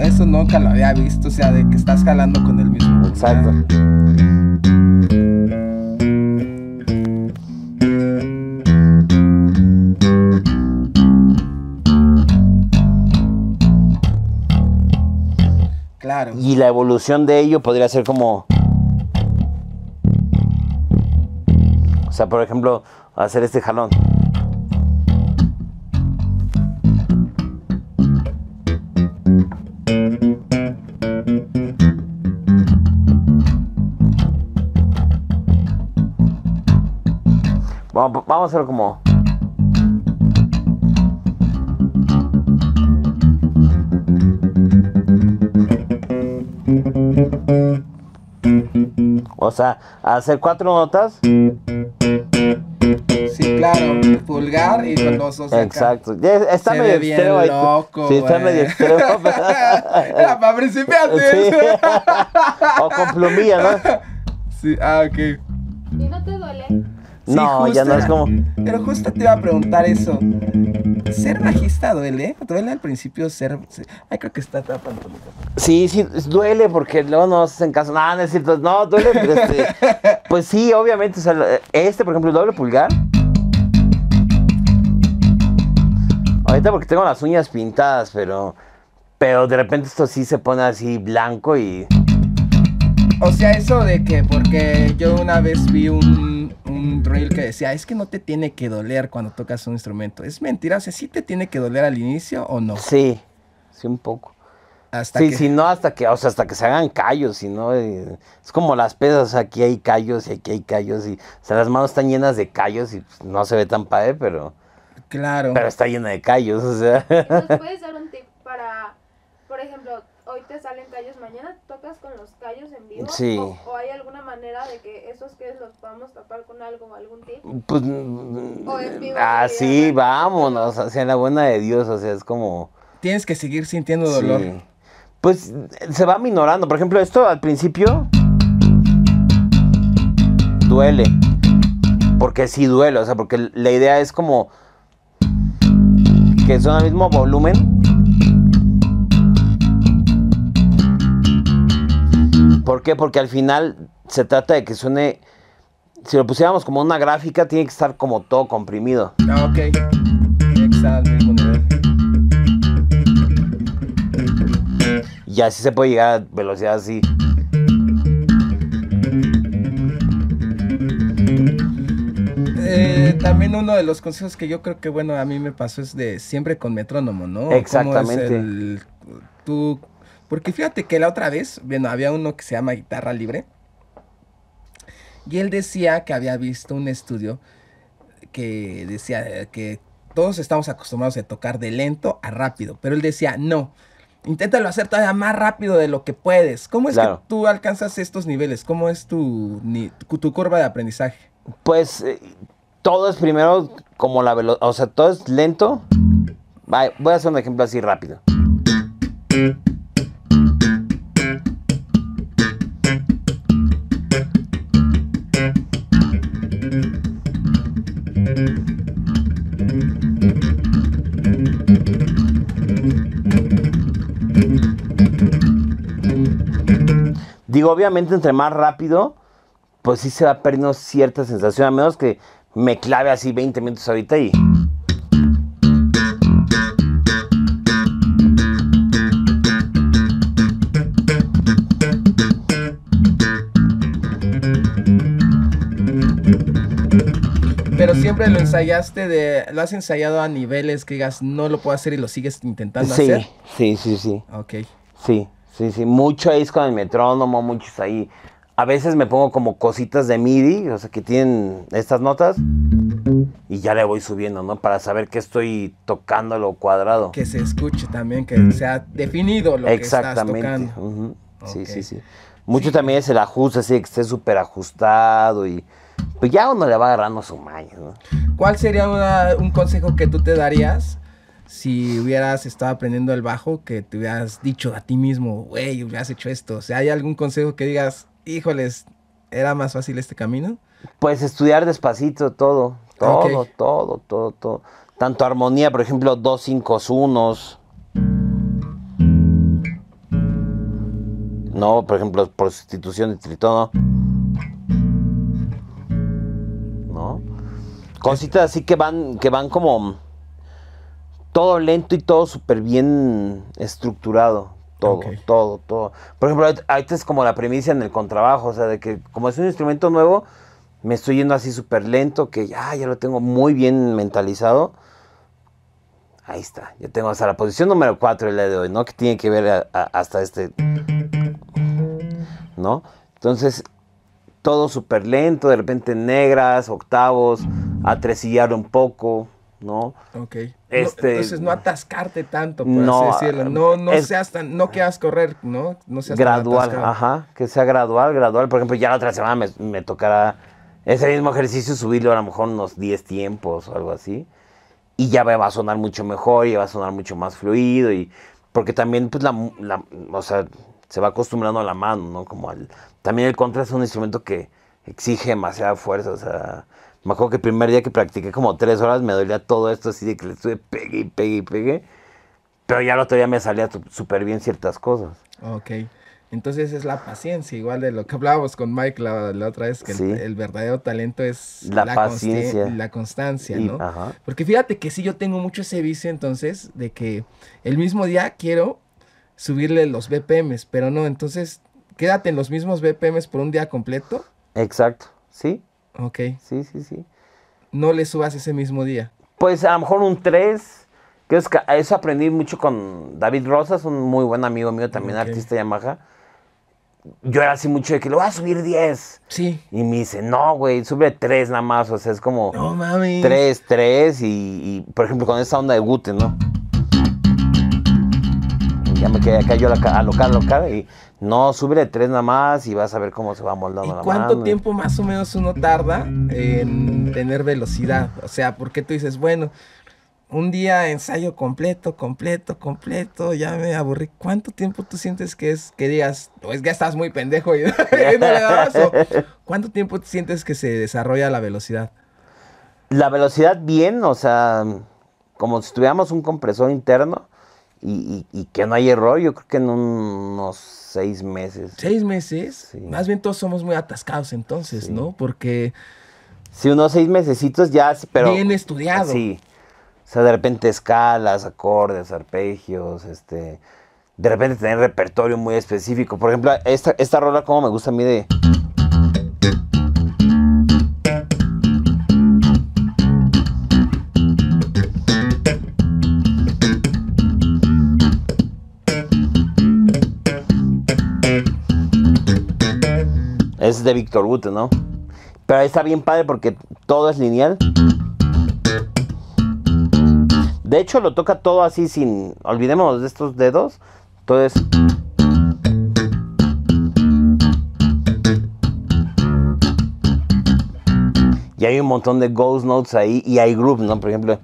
Eso nunca lo había visto, o sea, de que estás jalando con el mismo. Exacto. Claro. Y la evolución de ello podría ser como. O sea, por ejemplo, hacer este jalón. Vamos, a hacerlo como... O sea, hacer cuatro notas. Sí, claro, pulgar y los dos. Exacto. está medio ve ahí. loco. Sí, está medio estreo. Era para principiantes. O con plumilla, ¿no? Sí, ah, ok. ¿Y no te duele? no, ya no es como. Pero justo te iba a preguntar eso. Ser bajista duele, duele al principio ser. Ay, creo que está tapando. Sí, sí, duele porque luego no hacen caso. No, no es cierto. No, duele. Este, pues sí, obviamente. este, por ejemplo, el doble pulgar. Ahorita porque tengo las uñas pintadas, pero. Pero de repente esto sí se pone así blanco y. O sea, eso de que, porque yo una vez vi un, un reel que decía, es que no te tiene que doler cuando tocas un instrumento. Es mentira, o sea, ¿sí te tiene que doler al inicio o no? Sí, sí un poco. Hasta sí, si no, hasta que, o sea, hasta que se hagan callos, si no, eh, es como las pesas, aquí hay callos y aquí hay callos, y, o sea, las manos están llenas de callos y pues, no se ve tan padre, pero... Claro. Pero está llena de callos, o sea. ¿Nos puedes dar un tip para, por ejemplo, hoy te salen callos, mañana tocas con los callos en vivo. Sí. O, hay alguna manera de que esos que los podamos tapar con algo, algún tip? Pues, mm, o en vivo, mm, así, ah, sí, vámonos, la buena de Dios, o sea, es como... Tienes que seguir sintiendo dolor. Sí. Pues se va minorando, por ejemplo, esto al principio duele, porque sí duele, o sea, porque la idea es como que son al mismo volumen ¿Por qué? Porque al final se trata de que suene. Si lo pusiéramos como una gráfica, tiene que estar como todo comprimido. Ah, ok. Y así se puede llegar a velocidad así. Eh, también uno de los consejos que yo creo que bueno a mí me pasó es de siempre con metrónomo, ¿no? Exactamente. El, tú porque fíjate que la otra vez, bueno, había uno que se llama Guitarra Libre. Y él decía que había visto un estudio que decía que todos estamos acostumbrados a tocar de lento a rápido. Pero él decía, no, inténtalo hacer todavía más rápido de lo que puedes. ¿Cómo es que tú alcanzas estos niveles? ¿Cómo es tu, tu curva de aprendizaje? Pues eh, todo es primero como la velocidad, o sea, todo es lento. Voy a hacer un ejemplo así rápido. Digo, obviamente entre más rápido, pues sí se va perdiendo cierta sensación, a menos que me clave así 20 minutos ahorita y... Pero siempre lo ensayaste de, lo has ensayado a niveles que digas no lo puedo hacer y lo sigues intentando hacer. Sí, sí, sí. Ok. Sí. Sí, sí, mucho ahí es con el metrónomo, muchos ahí. A veces me pongo como cositas de MIDI, o sea, que tienen estas notas. Y ya le voy subiendo, ¿no? Para saber que estoy tocando lo cuadrado. Que se escuche también, que sea definido lo que estás tocando. Exactamente. Sí, sí, sí. Mucho también es el ajuste, así que esté súper ajustado y pues ya uno le va agarrando su maño, ¿no? ¿Cuál sería un consejo que tú te darías si hubieras estado aprendiendo el bajo, que te hubieras dicho a ti mismo, güey, hubieras hecho esto? O sea, ¿hay algún consejo que digas, híjoles, era más fácil este camino? Pues estudiar despacito todo, todo, todo, todo, todo. Tanto armonía, por ejemplo, dos cinco unos. No, por ejemplo, prostitución de tritono. ¿No? Cositas así que van, que van como todo lento y todo súper bien estructurado. Todo, todo, todo. Por ejemplo, ahorita es como la premisa en el contrabajo, o sea, de que como es un instrumento nuevo, me estoy yendo así súper lento, que ya, ya lo tengo muy bien mentalizado. Ahí está, ya tengo hasta la posición número 4 de la de hoy, ¿no? Que tiene que ver hasta este, ¿no? Entonces, todo súper lento, de repente negras, octavos, atresillar un poco, ¿no? Ok. Este, entonces no atascarte tanto, por no, así decirlo. Ah, no, no seas tan, no quieras correr, ¿no? No seas Gradual, ajá, que sea gradual, gradual. Por ejemplo, ya la otra semana me, tocará ese mismo ejercicio, subirlo a lo mejor unos 10 tiempos o algo así. Y ya va a sonar mucho mejor, y va a sonar mucho más fluido. y Porque también, pues, la, o sea, se va acostumbrando a la mano, ¿no? Como al, también el contra es un instrumento que exige demasiada fuerza, o sea me acuerdo que el primer día que practiqué como tres horas me dolía todo esto, así de que le estuve pegué y pegué y pegué. Pero ya el otro día me salía súper bien ciertas cosas. Ok. Entonces es la paciencia, igual de lo que hablábamos con Mike la, otra vez, que el, verdadero talento es la, paciencia. la constancia, ¿no? Porque fíjate que sí, yo tengo mucho ese vicio entonces de que el mismo día quiero subirle los BPMs, pero no, entonces quédate en los mismos BPMs por un día completo. Exacto, sí. Ok. Sí, sí, sí. No le subas ese mismo día. Pues a lo mejor un 3. Que es que eso aprendí mucho con David Rosas, un muy buen amigo mío, también artista Yamaha. Yo era así mucho de que lo voy a subir 10. Sí. Y me dice, no, güey, sube 3 nada más. O sea, es como. No mami. 3, 3. Y, y, por ejemplo, con esa onda de Gute, ¿no? ya me quedé acá yo a la, a local, local y no, de tres nada más y vas a ver cómo se va moldando la ¿Cuánto tiempo más o menos uno tarda en tener velocidad? O sea, porque tú dices, bueno, un día ensayo completo, completo, completo, ya me aburrí. ¿Cuánto tiempo tú sientes que es que digas, pues ya estás muy pendejo y, no le das? ¿Cuánto tiempo sientes que se desarrolla la velocidad? La velocidad bien, o sea, como si tuviéramos un compresor interno, y, que no hay error, yo creo que en unos seis meses. ¿Seis meses? Más bien todos somos muy atascados entonces, ¿no? Porque... Sí, unos seis mesecitos ya, pero... Bien estudiado. Sí. O sea, de repente escalas, acordes, arpegios, este... De repente tener repertorio muy específico. Por ejemplo, esta, esta rola como me gusta a mí de... es de victor Wood, ¿no? Pero está bien padre porque todo es lineal. De hecho, lo toca todo así sin. Olvidémonos de estos dedos. Entonces. Y hay un montón de ghost notes ahí y hay group, ¿no? Por ejemplo.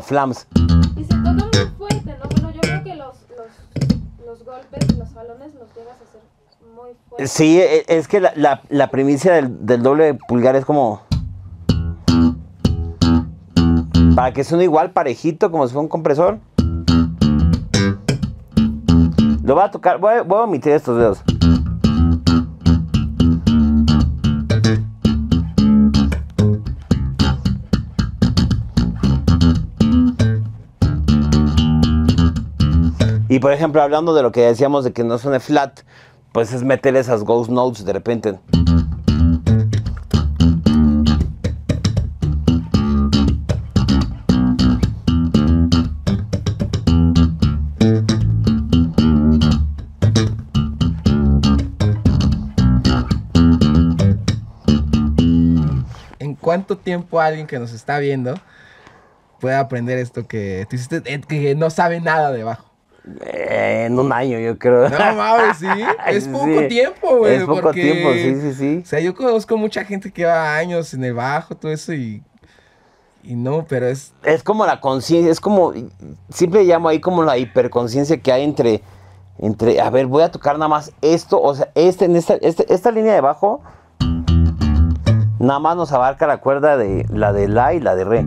flams. Y Sí, es que la, primicia del, doble pulgar es como... Para que suene igual, parejito, como si fuera un compresor. Lo voy a tocar, voy a omitir estos dedos. por ejemplo, hablando de lo que decíamos de que no suene flat, pues es meter esas ghost notes de repente. ¿En cuánto tiempo alguien que nos está viendo puede aprender esto que, eh, que no sabe nada debajo? Eh, en un año, yo creo. No mames, sí. Es poco tiempo, güey. Es poco tiempo, sí, sí, sí. O sea, yo conozco mucha gente que va años en el bajo, todo eso, y. Y no, pero es. Es como la conciencia, es como. Siempre llamo ahí como la hiperconciencia que hay entre. Entre, a ver, voy a tocar nada más esto, o sea, este, en esta, este, esta línea de bajo, nada más nos abarca la cuerda de la de La y la de Re.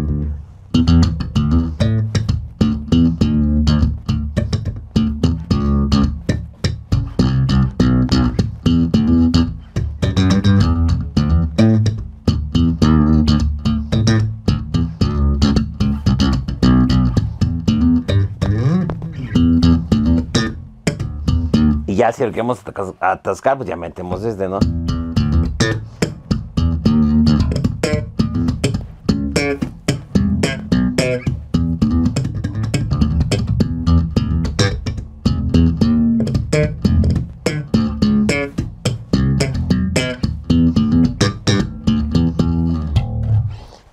ya si el que atascar, pues ya metemos este, ¿no?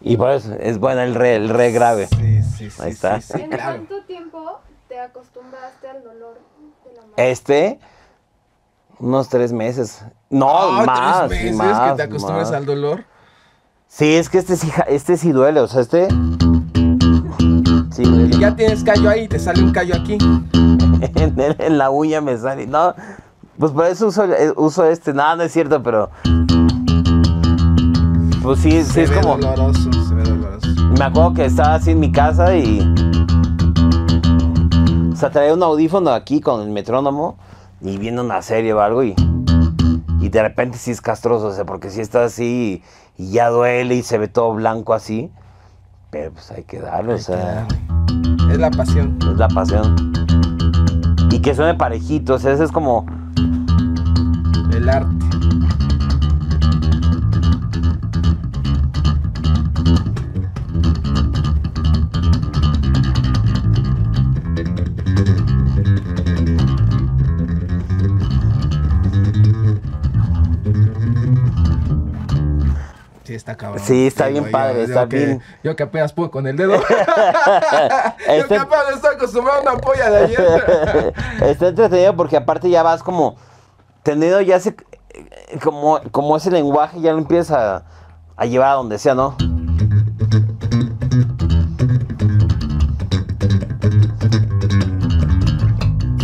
Y pues es bueno el re, el re grave. Sí, sí, sí. Ahí está. ¿En cuánto tiempo te acostumbraste al dolor de la mano? Este, unos tres meses. No, ah, más. ¿Tres meses que te acostumbras al dolor? Sí, es que este sí, este sí duele, o sea, este... Sí, y ya tienes callo ahí, y te sale un callo aquí. en, la uña me sale. No, pues por eso uso, eh, uso este. Nada, no, es cierto, pero. Pues sí, sí es como. Doloroso, se ve doloroso. Me acuerdo que estaba así en mi casa y. O sea, traía un audífono aquí con el metrónomo y viendo una serie o algo y, y de repente sí es castroso, o sea, porque si está así y, ya duele y se ve todo blanco así, pero pues hay que darlo, o sea. Es la pasión. Es la pasión. Y que suene parejito, o sea, eso es como... El arte. Sí, está bien padre, yo, está bien. Que, yo apenas puedo con el dedo. Yo que este- apenas estoy acostumbrado a una polla de ayer. está entretenido porque aparte ya vas como tendido, ya se... Como, como ese lenguaje ya lo empiezas a llevar a donde sea, ¿no?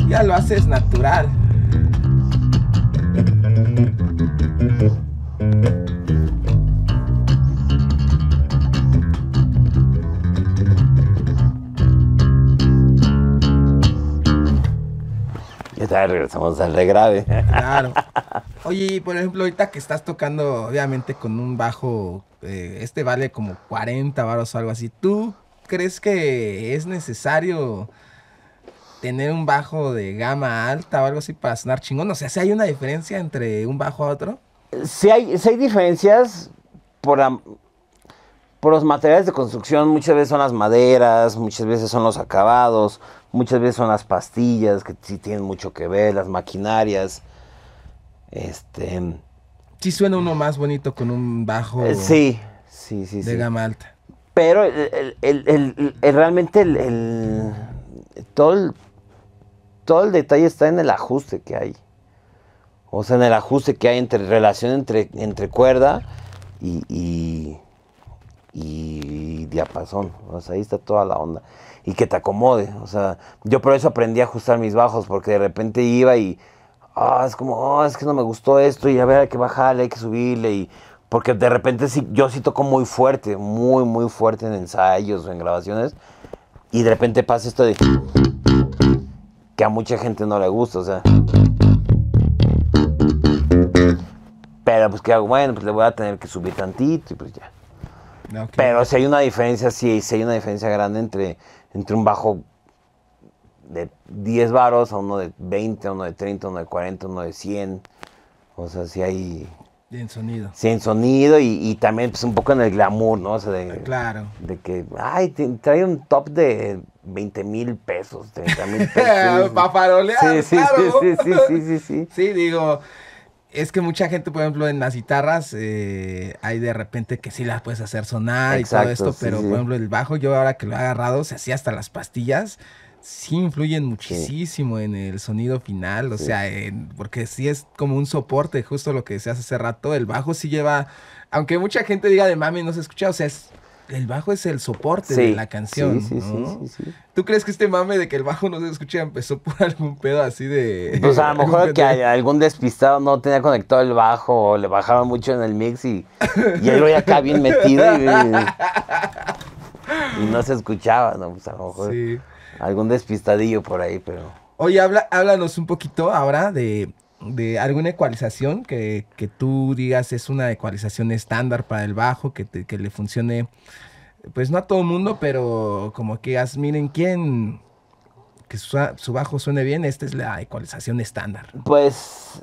Ya lo haces natural. ya regresamos al regrave. Claro. Oye, por ejemplo, ahorita que estás tocando, obviamente, con un bajo, eh, este vale como 40 baros o algo así. ¿Tú crees que es necesario tener un bajo de gama alta o algo así para sonar chingón? O sea, ¿se hay una diferencia entre un bajo a otro? Sí hay, sí hay diferencias por, por los materiales de construcción. Muchas veces son las maderas, muchas veces son los acabados, Muchas veces son las pastillas, que sí tienen mucho que ver, las maquinarias. Este. Sí suena uno más bonito con un bajo. Eh, sí, sí, sí. De gama alta. Pero el, realmente todo el todo el detalle está en el ajuste que hay. O sea, en el ajuste que hay entre relación entre, entre cuerda y, y, y diapasón. O sea, ahí está toda la onda y que te acomode. O sea, yo por eso aprendí a ajustar mis bajos, porque de repente iba y, ah, es como, ah, es que no me gustó esto, y a ver, hay que bajarle, hay que subirle, y porque de repente sí, yo sí toco muy fuerte, muy, muy fuerte en ensayos o en grabaciones, y de repente pasa esto de que a mucha gente no le gusta, o sea. Pero pues qué hago, bueno, pues le voy a tener que subir tantito y pues ya. Pero si hay una diferencia, sí, si hay una diferencia grande entre entre un bajo de 10 varos a uno de 20, uno de 30, uno de 40, uno de 100. O sea, si hay... bien sonido. Sí, sonido y, también pues un poco en el glamour, ¿no? O sea, de, ah, claro. De que, ay, trae un top de 20 mil pesos, 30 mil pesos. sí, sí, sí, sí, sí, sí. Sí, digo, es que mucha gente, por ejemplo, en las guitarras eh, hay de repente que sí las puedes hacer sonar y todo esto, pero por ejemplo el bajo, yo ahora que lo he agarrado, se hacía hasta las pastillas, sí influyen muchísimo en el sonido final, o sea, porque sí es como un soporte, justo lo que decías hace rato, el bajo sí lleva, aunque mucha gente diga de mami no se escucha, o sea, es el bajo es el soporte de la canción. Sí, sí, sí, ¿Tú crees que este mame de que el bajo no se escucha empezó por algún pedo así de. Pues a lo mejor que algún despistado no tenía conectado el bajo o le bajaba mucho en el mix y, y él lo acá bien metido y, y, no se escuchaba, ¿no? Pues a lo mejor sí. algún despistadillo por ahí, pero. Oye, háblanos un poquito ahora de de alguna ecualización que, tú digas es una ecualización estándar para el bajo, que, le funcione, pues no a todo el mundo, pero como que digas, miren, ¿quién? Que su, bajo suene bien, esta es la ecualización estándar. Pues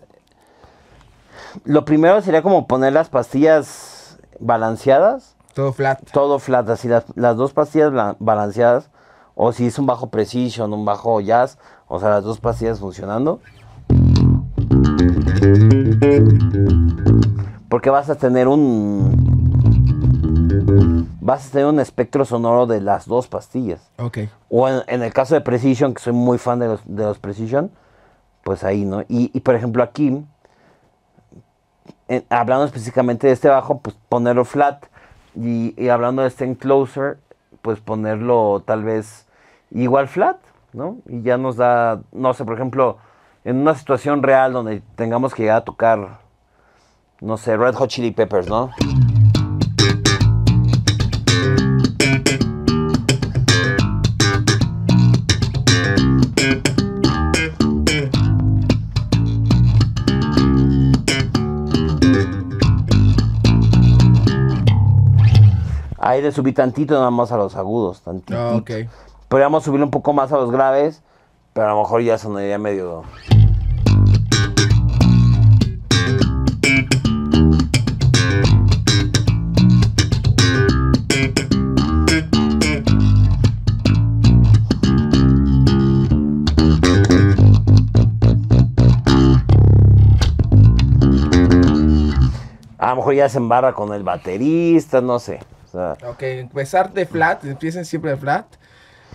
lo primero sería como poner las pastillas balanceadas. Todo flat. Todo flat, así las, las dos pastillas balanceadas. O si es un bajo precision, un bajo jazz, o sea, las dos pastillas funcionando. Porque vas a tener un. Vas a tener un espectro sonoro de las dos pastillas. Ok. O en, el caso de Precision, que soy muy fan de los, de los Precision, pues ahí, ¿no? Y, por ejemplo, aquí, hablando específicamente de este bajo, pues ponerlo flat. Y, hablando de este closer, pues ponerlo tal vez igual flat, ¿no? Y ya nos da, no sé, por ejemplo en una situación real donde tengamos que llegar a tocar, no sé, Red Hot Chili Peppers, ¿no? Ahí le subí tantito nada más a los agudos, tantito. Oh, ok. Podríamos subir un poco más a los graves pero a lo mejor ya sonaría medio. A lo mejor ya se embarra con el baterista, no sé. O ok, empezar de flat, empiezan siempre de flat.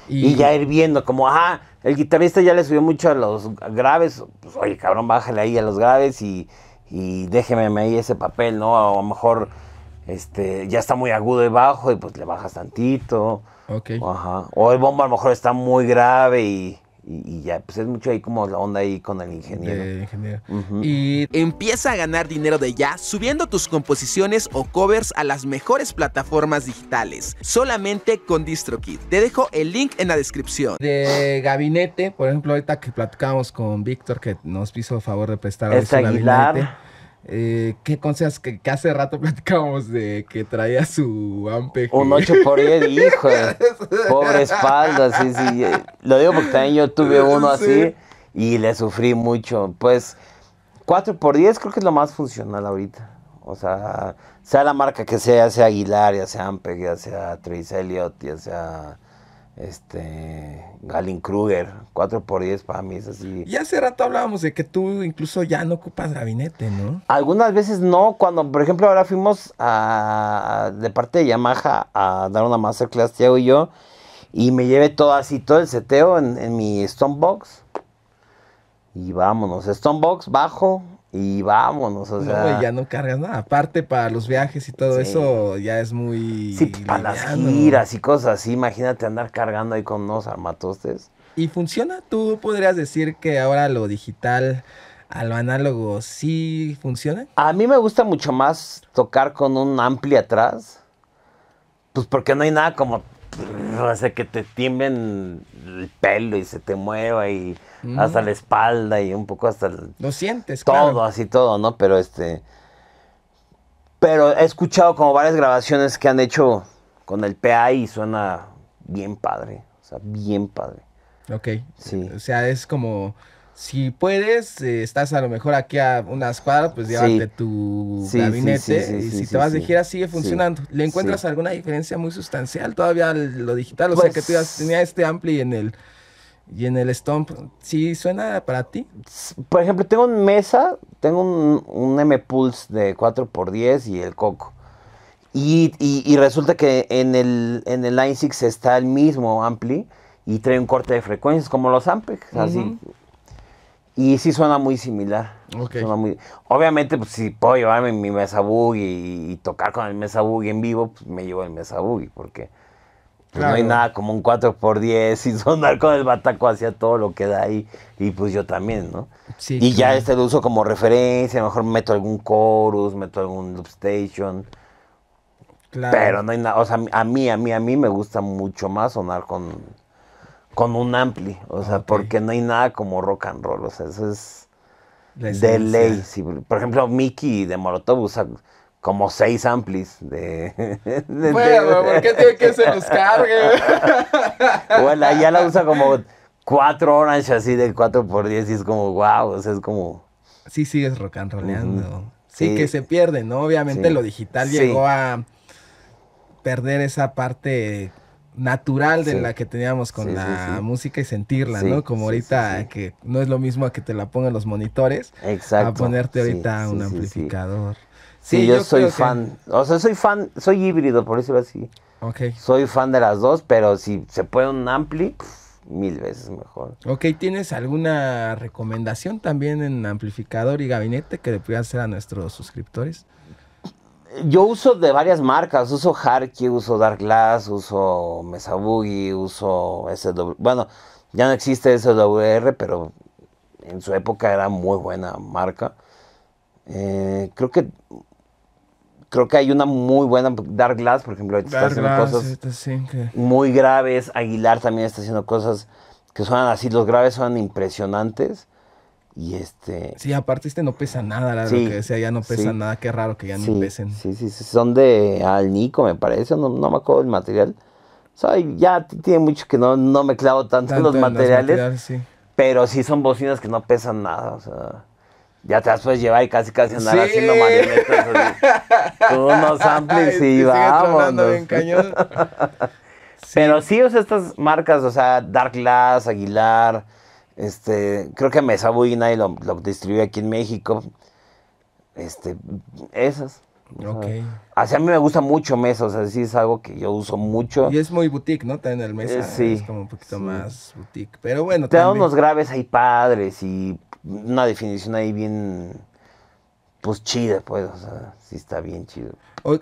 Y, y ya ir viendo, como, ajá, ah, el guitarrista ya le subió mucho a los graves, pues, oye, cabrón, bájale ahí a los graves y, déjeme ahí ese papel, ¿no? O a lo mejor este, ya está muy agudo y bajo y pues le bajas tantito. Ok. Ajá. O el bombo a lo mejor está muy grave y y, ya, pues es mucho ahí como la onda ahí con el ingeniero. Y empieza a ganar dinero de ya subiendo tus composiciones o covers a las mejores plataformas digitales, solamente con DistroKid. Te dejo el link en la descripción. De gabinete, por ejemplo, ahorita que platicamos con Víctor, que nos hizo el favor de prestar a su eh, ¿Qué consejas que, hace rato platicábamos de que traía su ampe Un 8 por 10 hijo. Pobre espalda, sí, sí. Lo digo porque también yo tuve uno así y le sufrí mucho. Pues 4 por 10 creo que es lo más funcional ahorita. O sea, sea la marca que sea, sea Aguilar, ya sea Ampeg, ya sea Trace Elliott, ya sea este, Galin Kruger, 4x10 para mí es así. Y hace rato hablábamos de que tú incluso ya no ocupas gabinete, ¿no? Algunas veces no, cuando, por ejemplo, ahora fuimos de parte de Yamaha a dar una masterclass, Tiago y yo, y me llevé todo así, todo el seteo en, en mi Stonebox. Y vámonos, Stonebox, bajo, y vámonos, o sea. ya no cargas nada. Aparte, para los viajes y todo eso, ya es muy. Sí, para las giras y cosas así, imagínate andar cargando ahí con unos armatostes. ¿Y funciona? ¿Tú podrías decir que ahora lo digital a lo análogo sí funciona? A mí me gusta mucho más tocar con un ampli atrás. Pues porque no hay nada como hace pues, que te tiemblen el pelo y se te mueva y hasta la espalda y un poco hasta Lo sientes, Todo, así todo, ¿no? Pero este... Pero he escuchado como varias grabaciones que han hecho con el PA y suena bien padre, o sea, bien padre. Ok. Sí. O sea, es como si puedes, eh, estás a lo mejor aquí a unas cuadras, pues llévate tu gabinete y si te vas de gira sigue funcionando. ¿Le encuentras alguna diferencia muy sustancial todavía lo digital? O sea que tú ya pues tenías este ampli en el y en el stomp, ¿sí suena para ti? Por ejemplo, tengo un mesa, tengo un, M Pulse de 4x10 y el Coco. Y, y, resulta que en el, en el Line 6 está el mismo ampli y trae un corte de frecuencias como los Ampeg, así y sí suena muy similar. Suena muy... Obviamente, pues, si puedo llevarme mi mesa boogie y, tocar con el mesa boogie en vivo, pues me llevo el mesa boogie, porque pues, no hay nada como un 4x10 y sonar con el bataco hacia todo lo que da ahí. Y pues yo también, ¿no? Sí, y ya este lo uso como referencia, a lo mejor meto algún chorus, meto algún loop station. Claro. Pero no hay nada, o sea, a mí, a mí, a mí me gusta mucho más sonar con con un ampli, o sea, porque no hay nada como rock and roll, o sea, eso es de ley. por ejemplo, Mickey de Molotov usa como seis amplis de... bueno, ¿por qué tiene que se O bueno, ya la usa como cuatro orange así de cuatro por diez y es como, wow, o sea, es como... Sí, sigues rock and rollando. sí, que se pierde, ¿no? Obviamente lo digital llegó a perder esa parte natural de la que teníamos con la música y sentirla, ¿no? Como ahorita que no es lo mismo a que te la pongan los monitores, a ponerte ahorita un amplificador. Sí, yo, soy fan, o sea, soy fan, soy híbrido, por decirlo así. Okay. Soy fan de las dos, pero si se puede un ampli, mil veces mejor. Ok, ¿tienes alguna recomendación también en amplificador y gabinete que le puedas hacer a nuestros suscriptores? yo uso de varias marcas, uso Harky, uso Dark Glass, uso Boogie, uso SW. Bueno, ya no existe SWR, pero en su época era muy buena marca. Eh, creo que creo que hay una muy buena Dark Glass, por ejemplo, está haciendo cosas muy graves. Aguilar también está haciendo cosas que suenan así, los graves suenan impresionantes. Y este... Sí, aparte este no pesa nada, la lo que decía, ya no pesa nada, qué raro que ya no pesen. Sí, sí, son de Alnico, me parece, no, no me acuerdo el material. sea ya tiene mucho que no, no me clavo tanto, en los materiales, pero sí son bocinas que no pesan nada, o sea... Ya te las puedes llevar y casi casi andar haciendo marionetas con unos amplis y vámonos. cañón. Pero sí, o sea, estas marcas, o sea, Dark Aguilar, este, creo que Mesa Buina y lo, lo distribuye aquí en México. Este, esas. Okay. así a mí me gusta mucho Mesa, o sea, sí es algo que yo uso mucho. Y es muy boutique, ¿no? También el Mesa. Eh, es como un poquito más boutique. Pero bueno, Te da unos graves ahí padres y una definición ahí bien. Pues chida, pues. O sea, sí está bien chido.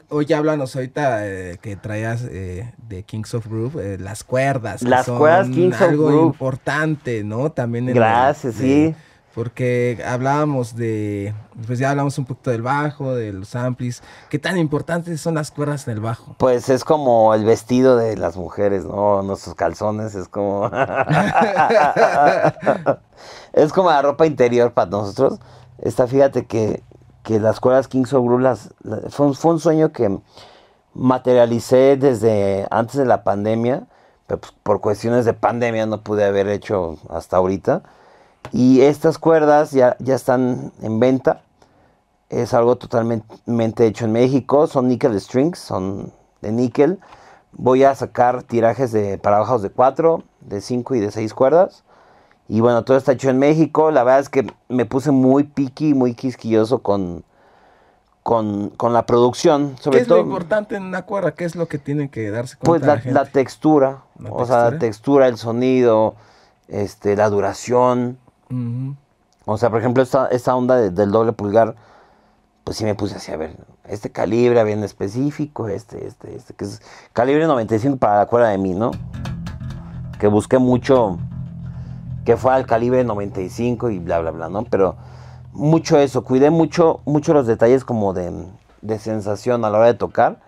Hoy, ahorita eh, que traías eh, de Kings of Groove, eh, las cuerdas. las cuerdas Kings algo of importante, ¿no? También en Gracias, sí. Porque hablábamos de, pues ya hablamos un poquito del bajo, de los amplis. ¿Qué tan importantes son las cuerdas en el bajo? Pues es como el vestido de las mujeres, ¿no? Nuestros calzones es como... es como la ropa interior para nosotros. Esta, fíjate que que las cuerdas Kings of fue, un sueño que materialicé desde antes de la pandemia, pero pues, por cuestiones de pandemia no pude haber hecho hasta ahorita. Y estas cuerdas ya, ya están en venta. Es algo totalmente hecho en México. Son nickel strings, son de níquel. Voy a sacar tirajes de para de 4, de 5 y de 6 cuerdas. Y bueno, todo está hecho en México. La verdad es que me puse muy piqui, muy quisquilloso con, con, la producción. ¿Qué es lo importante en una cuerda? ¿Qué es lo que tienen que darse cuenta? Pues la, la, la textura. o sea, la textura, el sonido, este, la duración. O sea, por ejemplo, esta, esta onda del doble pulgar, pues sí me puse así, a ver, este calibre bien específico, este, este, este, que es calibre 95 para la cuerda de mí, ¿no? Que busqué mucho que fue al calibre 95 y bla, bla, bla, ¿no? Pero mucho eso, cuidé mucho, mucho los detalles como de, sensación a la hora de tocar.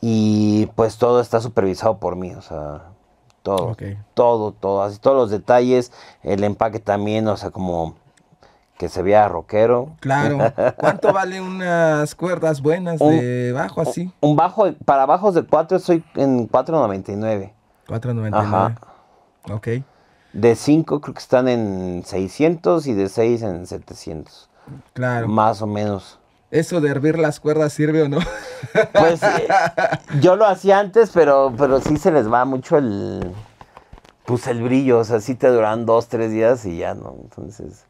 Y pues todo está supervisado por mí, o sea, todo, todo, todo, así todos los detalles, el empaque también, o sea, como que se vea rockero. Claro. ¿Cuánto vale unas cuerdas buenas de bajo así? Un bajo, para bajos de 4 estoy en 4.99. 4.99. Ajá. Ok. De 5 creo que están en 600 y de 6 en 700. Claro. Más o menos. ¿Eso de hervir las cuerdas sirve o no? Pues eh, yo lo hacía antes, pero, pero sí se les va mucho el. Pues el brillo. O sea, sí te duran dos, tres días y ya no. Entonces.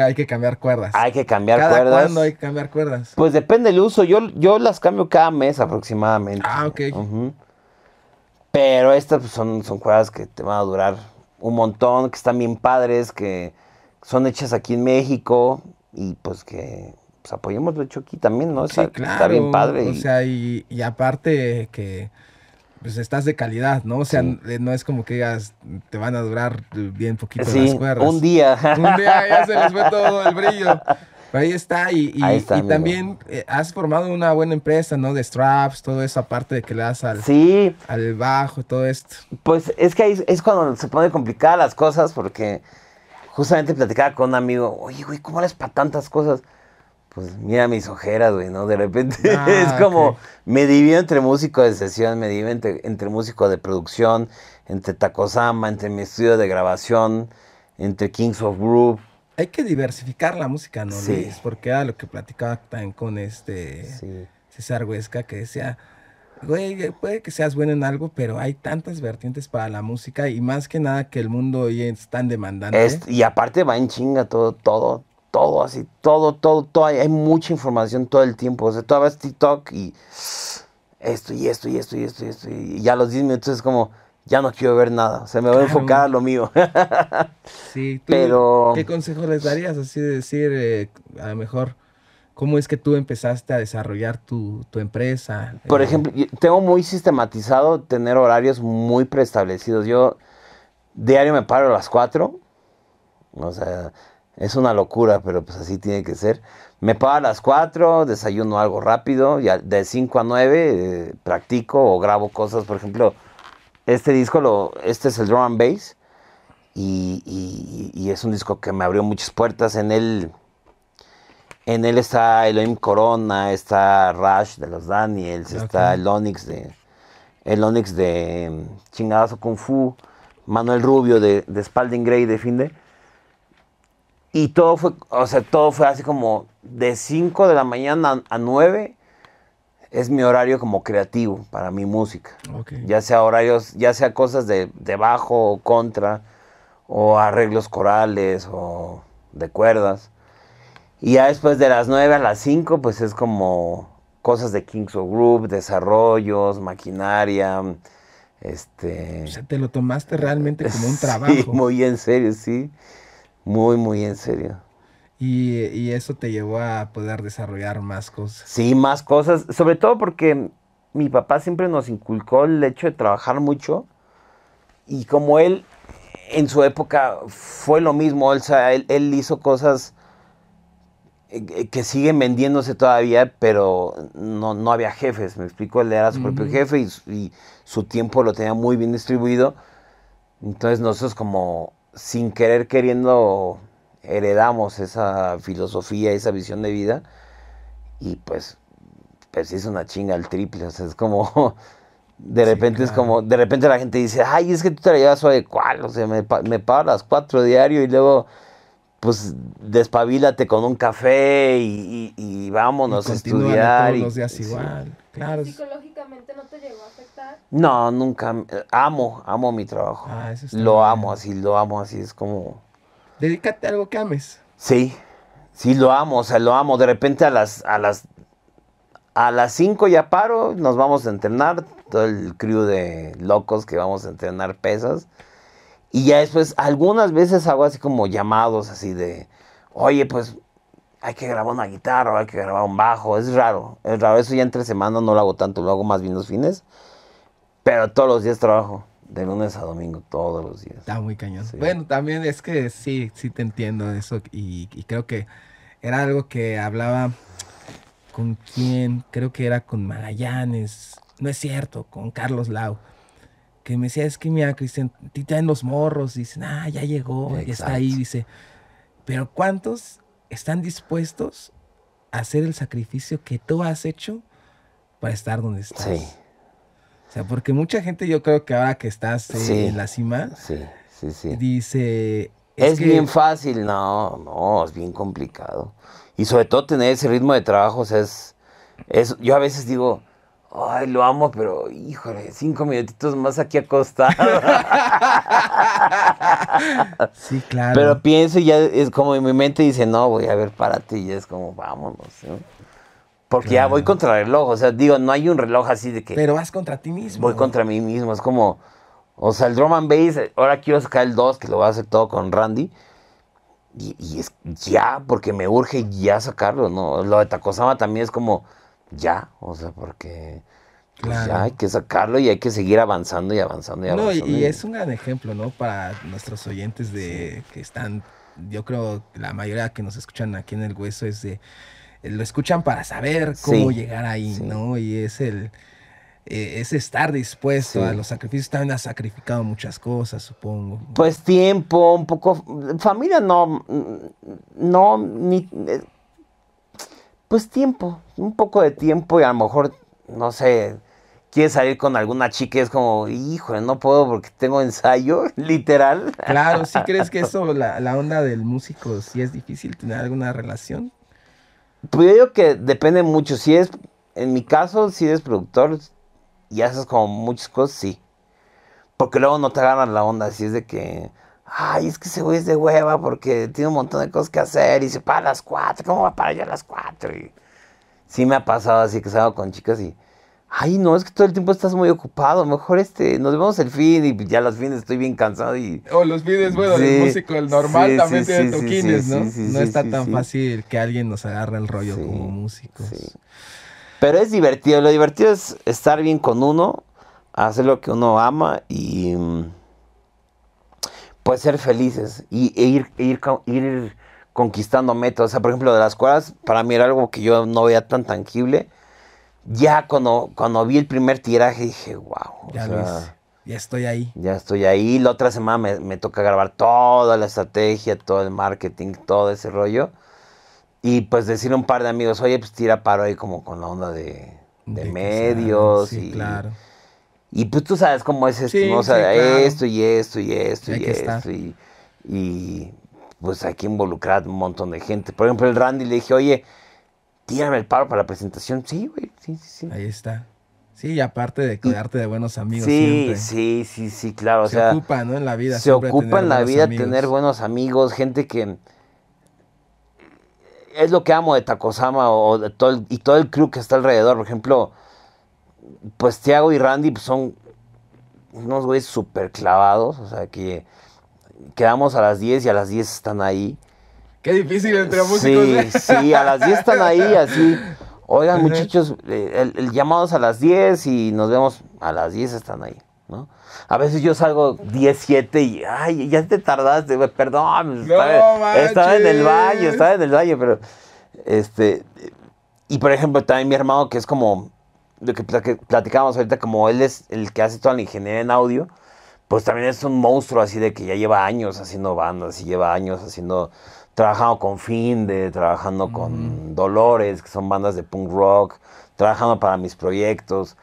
Hay que cambiar cuerdas. Hay que cambiar ¿Cada cuerdas. ¿Cuándo hay que cambiar cuerdas? Pues depende del uso. Yo, yo las cambio cada mes aproximadamente. Ah, ok. Pero estas pues, son, son cuerdas que te van a durar un montón, que están bien padres, que son hechas aquí en México y pues que pues, apoyemos lo hecho aquí también, ¿no? Sí, claro. bien padre. O sea, y, aparte que pues estás de calidad, ¿no? O sea, no es como que digas, te van a durar bien poquito las cuerdas. Un día. Un día ya se les fue todo el brillo. ahí está, y, y, también eh, has formado una buena empresa, ¿no? De straps, toda esa parte de que le das al, bajo, todo esto. Pues es que ahí es cuando se pone complicadas las cosas, porque justamente platicaba con un amigo, oye, güey, ¿cómo eres para tantas cosas? Pues mira mis ojeras, güey, ¿no? De repente ah, es como, me divido entre músico de sesión, me divido entre, entre músico de producción, entre tacosama, entre mi estudio de grabación, entre Kings of Group, hay que diversificar la música, ¿no, sí. Luis? Porque era lo que platicaba también con este César Huesca, que decía, güey, puede que seas bueno en algo, pero hay tantas vertientes para la música y más que nada que el mundo hoy están demandando. y aparte va en chinga todo, todo, todo, así, todo, todo, todo. Hay, mucha información todo el tiempo. O sea, tú ves TikTok y esto y esto y esto y esto y esto. Y ya los 10 minutos es como ya no quiero ver nada, se me va a enfocar a lo mío. sí, Pero... ¿qué consejo les darías? Así de decir, eh, a lo mejor, ¿cómo es que tú empezaste a desarrollar tu, empresa? Por ejemplo, tengo muy sistematizado tener horarios muy preestablecidos. Yo diario me paro a las 4, o sea, es una locura, pero pues así tiene que ser. Me paro a las 4, desayuno algo rápido, y de 5 a 9 eh, practico o grabo cosas, por ejemplo este disco, lo, este es el drum and bass. Y, es un disco que me abrió muchas puertas. En él, en él está Elohim Corona, está Rush de los Daniels, está el Onyx de, el Onyx de mm, Chingadazo Kung Fu, Manuel Rubio de, de Spalding Gray de Finde. Y todo fue, o sea, todo fue así como de 5 de la mañana a 9 es mi horario como creativo para mi música. Ya sea horarios, ya sea cosas de, bajo o contra, o arreglos corales o de cuerdas. Y ya después de las 9 a las 5, pues es como cosas de Kings of Group, desarrollos, maquinaria. Este, o sea, te lo tomaste realmente como un trabajo. muy en serio, sí. Muy, muy en serio. Y, eso te llevó a poder desarrollar más cosas. Sí, más cosas, sobre todo porque mi papá siempre nos inculcó el hecho de trabajar mucho y como él en su época fue lo mismo, él, él, hizo cosas eh, que siguen vendiéndose todavía, pero no, no había jefes, me explico, él era su propio jefe y, y, su tiempo lo tenía muy bien distribuido. Entonces nosotros como sin querer queriendo heredamos esa filosofía, esa visión de vida, y pues, pues es una chinga al triple, o sea, es como, de repente es como, de repente la gente dice, ay, es que tú te la llevas suave, O sea, me, me cuatro diario y luego, pues, despabilate con un café y, y, y vámonos y a estudiar. Todos los días igual, claro. ¿Psicológicamente no te llegó a afectar? No, nunca, amo, amo mi trabajo. Ah, lo amo así, lo amo así, es como dedícate a algo que ames. Sí, sí, lo amo, o sea, lo amo. De repente a las, a las, a las 5 ya paro, nos vamos a entrenar, todo el crew de locos que vamos a entrenar pesas. Y ya después, algunas veces hago así como llamados así de, oye, pues hay que grabar una guitarra, hay que grabar un bajo, es raro, es raro, eso ya entre semana no lo hago tanto, lo hago más bien los fines, pero todos los días trabajo. De lunes a domingo, todos los días. Está muy cañón. Bueno, también es que sí, sí te entiendo eso. Y, creo que era algo que hablaba con quién, creo que era con Magallanes, no es cierto, con Carlos Lau. Que me decía, es que mira, Cristian, ti te los morros, dicen, ah, ya llegó, ya está ahí, dice. Pero ¿cuántos están dispuestos a hacer el sacrificio que tú has hecho para estar donde estás? Sí. O sea, porque mucha gente yo creo que ahora que estás eh, en la cima, sí, dice... Es, bien fácil, no, no, es bien complicado. Y sobre todo tener ese ritmo de trabajo, o sea, es, es yo a veces digo, ay, lo amo, pero híjole, cinco minutitos más aquí acostado. sí, claro. Pero pienso y ya es como en mi mente dice, no, voy a ver, párate y es como, vámonos. ¿eh? Porque ya voy contra el reloj, o sea, digo, no hay un reloj así de que... Pero vas contra ti mismo. Voy contra mí mismo, es como... O sea, el drum and bass, ahora quiero sacar el 2, que lo voy a hacer todo con Randy. Y, es ya, porque me urge ya sacarlo, ¿no? Lo de Takosama también es como ya, o sea, porque... Pues, claro. ya hay que sacarlo y hay que seguir avanzando y avanzando y avanzando. Y, y, es un gran ejemplo, ¿no? Para nuestros oyentes de que están, yo creo, la mayoría que nos escuchan aquí en el hueso es de eh, lo escuchan para saber cómo llegar ahí, ¿no? Y es el eh, es estar dispuesto a los sacrificios. También ha sacrificado muchas cosas, supongo. Pues tiempo, un poco. Familia no. No, ni. Eh, pues tiempo, un poco de tiempo y a lo mejor, no sé, quieres salir con alguna chica y es como, híjole, no puedo porque tengo ensayo, literal. Claro, si crees que eso, la, la onda del músico, si es difícil tener alguna relación? Pues yo digo que depende mucho. Si es, en mi caso, si eres productor y haces como muchas cosas, sí. Porque luego no te agarran la onda, si es de que, ay, es que ese güey es de hueva porque tiene un montón de cosas que hacer y se para las cuatro, ¿cómo va para allá a las cuatro? Y sí me ha pasado así que salgo con chicas y ay, no, es que todo el tiempo estás muy ocupado, mejor este, nos vemos el fin y ya los fines estoy bien cansado y... O los fines, bueno, el músico, el normal también tiene toquines, ¿no? no está tan fácil que alguien nos agarre el rollo como músicos. Pero es divertido, lo divertido es estar bien con uno, hacer lo que uno ama y mm, pues ser felices e, e ir, conquistando metas. O sea, por ejemplo, de las cuerdas, para mí era algo que yo no veía tan tangible ya cuando, cuando vi el primer tiraje dije, wow. Ya, ya estoy ahí. Ya estoy ahí. La otra semana me, toca grabar toda la estrategia, todo el marketing, todo ese rollo. Y pues decirle a un par de amigos, oye, pues tira paro ahí como con la onda de, medios. sí, y, claro. Y pues tú sabes cómo es esto, O sea, esto y esto y esto y, esto. Y, y, pues aquí involucrar un montón de gente. Por ejemplo, el Randy le dije, oye, tírame el paro para la presentación. Sí, güey, sí, sí, sí. Ahí está. Sí, y aparte de quedarte de buenos amigos. Sí, siempre. sí, sí, sí, claro. O se ocupa, ¿no? En la vida. Se ocupa en la vida tener buenos amigos, gente que. Es lo que amo de Takosama o de todo y todo el crew que está alrededor. Por ejemplo, pues Tiago y Randy pues, son unos güeyes súper clavados. O sea, que quedamos a las 10 y a las 10 están ahí. Qué difícil entre músicos. Sí, ¿eh? sí, a las 10 están ahí, así. Oigan, muchachos, el, llamados a las 10 y nos vemos a las 10 están ahí, ¿no? A veces yo salgo 17 y, ay, ya te tardaste, perdón, pues, no estaba, estaba, en el baño, estaba en el baño, pero, este, y por ejemplo, también mi hermano, que es como, lo que platicábamos ahorita, como él es el que hace toda la ingeniería en audio, pues también es un monstruo así de que ya lleva años haciendo bandas y lleva años haciendo trabajando con Finde, trabajando con mm. Dolores, que son bandas de punk rock, trabajando para mis proyectos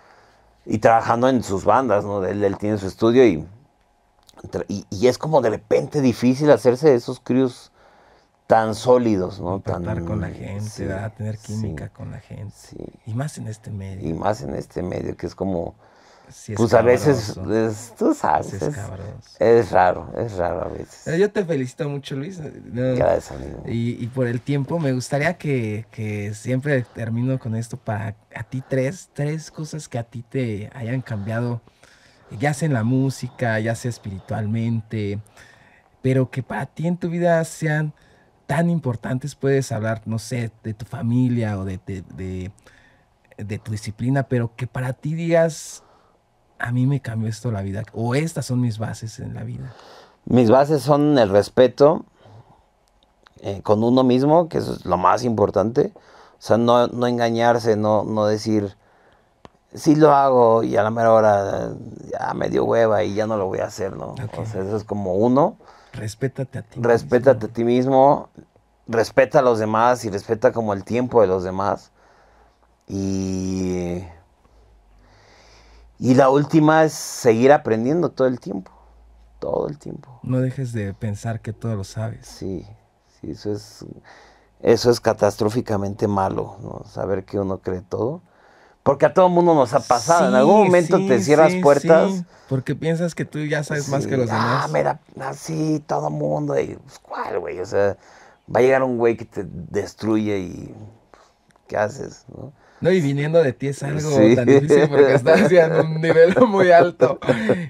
y trabajando en sus bandas, ¿no? Él, tiene su estudio y, y, es como de repente difícil hacerse de esos críos tan sólidos, ¿no? Tratar con la gente, tener química con la gente. Y más en este medio. Y más en este medio, que es como pues a veces, tú sabes. es, raro, es raro a veces. yo te felicito mucho, Luis. Eh, Gracias, amigo. Y, por el tiempo, me gustaría que, siempre termino con esto para a ti tres, tres cosas que a ti te hayan cambiado, ya sea en la música, ya sea espiritualmente, pero que para ti en tu vida sean tan importantes. Puedes hablar, no sé, de tu familia o de, de, de tu disciplina, pero que para ti digas a mí me cambió esto la vida? ¿O estas son mis bases en la vida? Mis bases son el respeto eh, con uno mismo, que es lo más importante. O sea, no, engañarse, no, no decir, sí lo hago y a la mera hora ya me dio hueva y ya no lo voy a hacer, ¿no? O sea, eso es como uno. Respétate a ti. Respétate a ti mismo, respeta a los demás y respeta como el tiempo de los demás. Y y la última es seguir aprendiendo todo el tiempo, todo el tiempo. No dejes de pensar que todo lo sabes. Sí, sí, eso es, eso es catastróficamente malo, ¿no? saber que uno cree todo. Porque a todo mundo nos ha pasado. en algún momento te cierras puertas. Porque piensas que tú ya sabes más que los demás. Ah, mira, así ah, todo mundo. Y, pues, ¿Cuál, güey? O sea, va a llegar un güey que te destruye y pues, ¿qué haces? ¿no? No, y viniendo de ti es algo tan difícil porque estás en un nivel muy alto.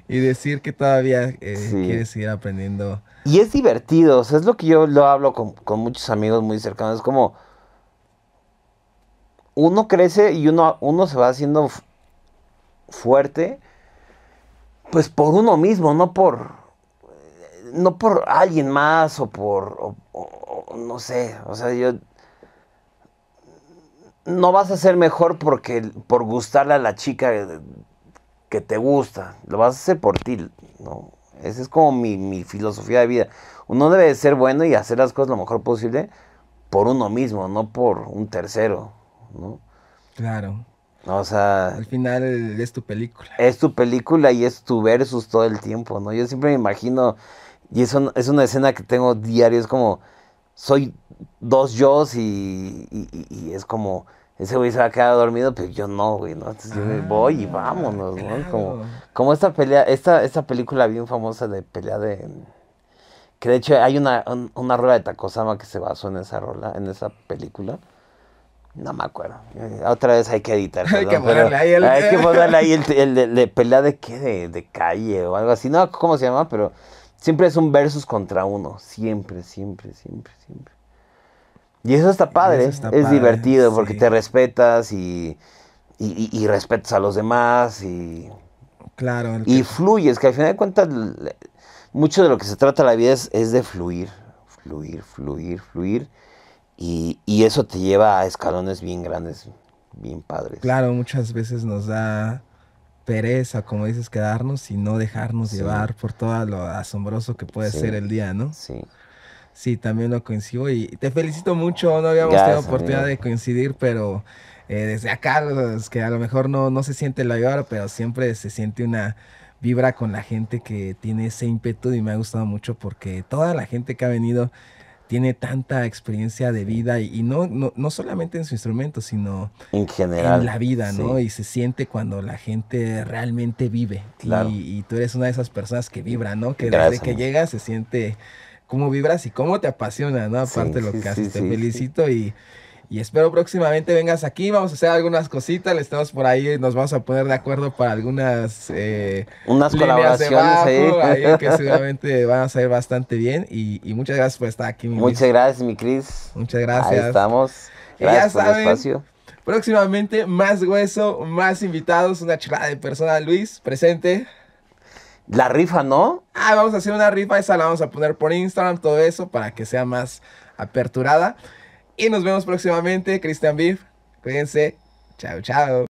Y decir que todavía eh, quieres seguir aprendiendo. Y es divertido, o sea, es lo que yo lo hablo con, muchos amigos muy cercanos. Es como. Uno crece y uno, uno se va haciendo fuerte. Pues por uno mismo, no por. No por alguien más o por. no sé, o sea, yo no vas a ser mejor porque por gustarle a la chica que te gusta, lo vas a hacer por ti, ¿no? Esa es como mi, filosofía de vida. Uno debe ser bueno y hacer las cosas lo mejor posible por uno mismo, no por un tercero, ¿no? Claro. O sea... Al final es tu película. Es tu película y es tu versus todo el tiempo, ¿no? Yo siempre me imagino, y es una escena que tengo diario, es como soy dos yo y, es como, ese güey se va a quedar dormido, pero pues yo no, güey, ¿no? Entonces yo ah, voy y vámonos, Como, esta pelea, esta, esta película bien famosa de pelea de... Que de hecho hay una, rueda una rola de Takosama que se basó en esa rola, en esa película. No me acuerdo. Eh, otra vez hay que editar. hay que ponerle ahí el... Hay que ponerle ahí el, de, pelea de qué, de, de calle o algo así. No, ¿cómo se llama? Pero Siempre es un versus contra uno. Siempre, siempre, siempre, siempre. Y eso está padre. es divertido porque te respetas y, respetas a los demás y. Claro. Y fluyes, que al final de cuentas, mucho de lo que se trata la vida es, de fluir. Fluir, fluir, fluir. Y, y eso te lleva a escalones bien grandes, bien padres. Claro, muchas veces nos da pereza, como dices, quedarnos y no dejarnos llevar por todo lo asombroso que puede ser el día, ¿no? Sí. Sí, también lo coincido y te felicito mucho. No habíamos tenido oportunidad de coincidir, pero eh, desde acá, que a lo mejor no, no se siente la vibra, pero siempre se siente una vibra con la gente que tiene ese ímpetu y me ha gustado mucho porque toda la gente que ha venido tiene tanta experiencia de vida y, no, no, solamente en su instrumento, sino en general. En la vida, ¿no? Y se siente cuando la gente realmente vive. Y, tú eres una de esas personas que vibra, ¿no? Que desde que llegas se siente cómo vibras y cómo te apasiona, ¿no? Aparte de lo que haces. te felicito y y espero próximamente vengas aquí, vamos a hacer algunas cositas, le estamos por ahí, nos vamos a poner de acuerdo para algunas eh, unas colaboraciones ahí. que seguramente van a salir bastante bien. Y, muchas gracias por estar aquí. Mi muchas gracias, mi Cris. Muchas gracias. Ahí estamos. Gracias por el espacio. Próximamente más hueso, más invitados, una chulada de persona. Luis, presente. La rifa, ¿no? Ah, vamos a hacer una rifa, esa la vamos a poner por Instagram, todo eso, para que sea más aperturada. Y nos vemos próximamente. Cristian Biff. Cuídense. Chao, chao.